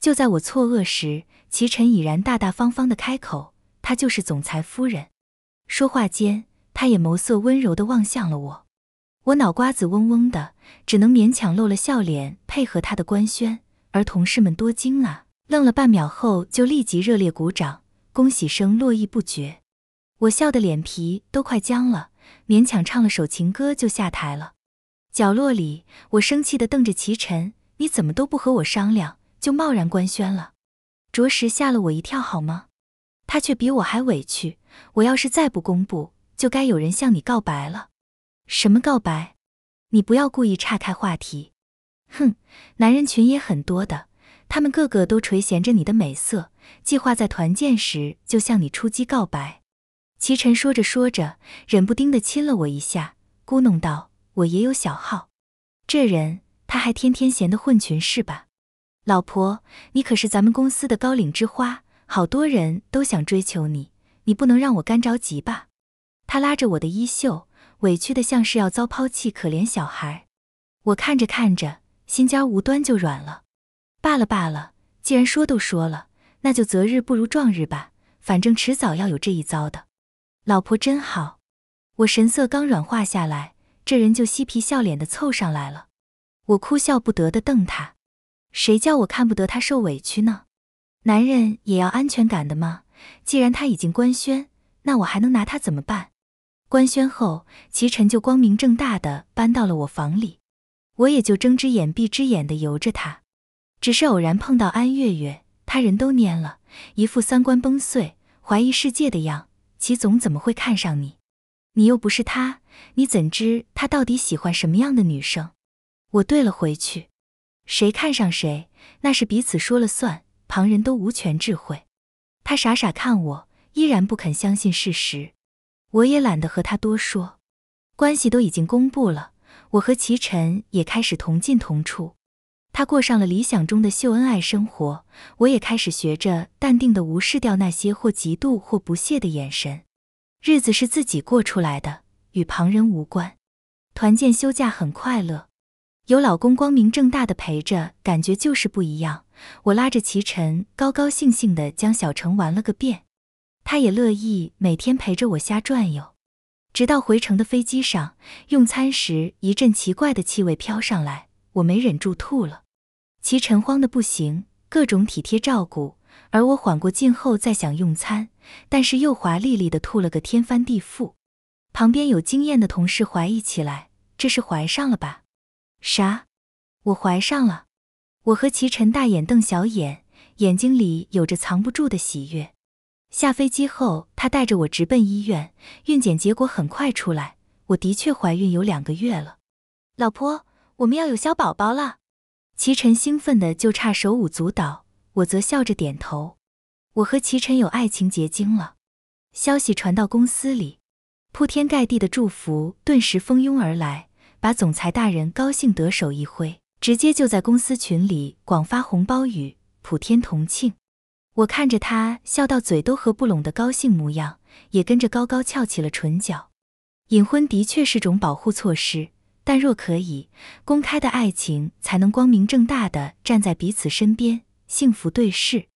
S1: 就在我错愕时，齐晨已然大大方方地开口：“她就是总裁夫人。”说话间。他也眸色温柔的望向了我，我脑瓜子嗡嗡的，只能勉强露了笑脸配合他的官宣。而同事们多惊啊，愣了半秒后就立即热烈鼓掌，恭喜声络绎不绝。我笑的脸皮都快僵了，勉强唱了首情歌就下台了。角落里，我生气的瞪着齐晨，你怎么都不和我商量就贸然官宣了，着实吓了我一跳，好吗？他却比我还委屈，我要是再不公布。就该有人向你告白了，什么告白？你不要故意岔开话题。哼，男人群也很多的，他们个个都垂涎着你的美色，计划在团建时就向你出击告白。齐晨说着说着，忍不丁的亲了我一下，咕哝道：“我也有小号，这人他还天天闲的混群是吧？老婆，你可是咱们公司的高岭之花，好多人都想追求你，你不能让我干着急吧？”他拉着我的衣袖，委屈的像是要遭抛弃，可怜小孩。我看着看着，心尖无端就软了。罢了罢了，既然说都说了，那就择日不如撞日吧，反正迟早要有这一遭的。老婆真好。我神色刚软化下来，这人就嬉皮笑脸的凑上来了。我哭笑不得的瞪他，谁叫我看不得他受委屈呢？男人也要安全感的吗？既然他已经官宣，那我还能拿他怎么办？官宣后，齐晨就光明正大的搬到了我房里，我也就睁只眼闭只眼的由着他。只是偶然碰到安月月，他人都蔫了，一副三观崩碎、怀疑世界的样。齐总怎么会看上你？你又不是他，你怎知他到底喜欢什么样的女生？我对了回去，谁看上谁，那是彼此说了算，旁人都无权智慧。他傻傻看我，依然不肯相信事实。我也懒得和他多说，关系都已经公布了，我和齐晨也开始同进同出，他过上了理想中的秀恩爱生活，我也开始学着淡定的无视掉那些或嫉妒或不屑的眼神，日子是自己过出来的，与旁人无关。团建休假很快乐，有老公光明正大的陪着，感觉就是不一样。我拉着齐晨高高兴兴的将小城玩了个遍。他也乐意每天陪着我瞎转悠，直到回程的飞机上用餐时，一阵奇怪的气味飘上来，我没忍住吐了。齐晨慌得不行，各种体贴照顾。而我缓过劲后，再想用餐，但是又华丽丽的吐了个天翻地覆。旁边有经验的同事怀疑起来：“这是怀上了吧？”“啥？我怀上了？”我和齐晨大眼瞪小眼，眼睛里有着藏不住的喜悦。下飞机后，他带着我直奔医院。孕检结果很快出来，我的确怀孕有两个月了。老婆，我们要有小宝宝了！齐晨兴奋的就差手舞足蹈，我则笑着点头。我和齐晨有爱情结晶了。消息传到公司里，铺天盖地的祝福顿时蜂拥而来，把总裁大人高兴得手一挥，直接就在公司群里广发红包雨，普天同庆。我看着他笑到嘴都合不拢的高兴模样，也跟着高高翘起了唇角。隐婚的确是种保护措施，但若可以公开的爱情，才能光明正大的站在彼此身边，幸福对视。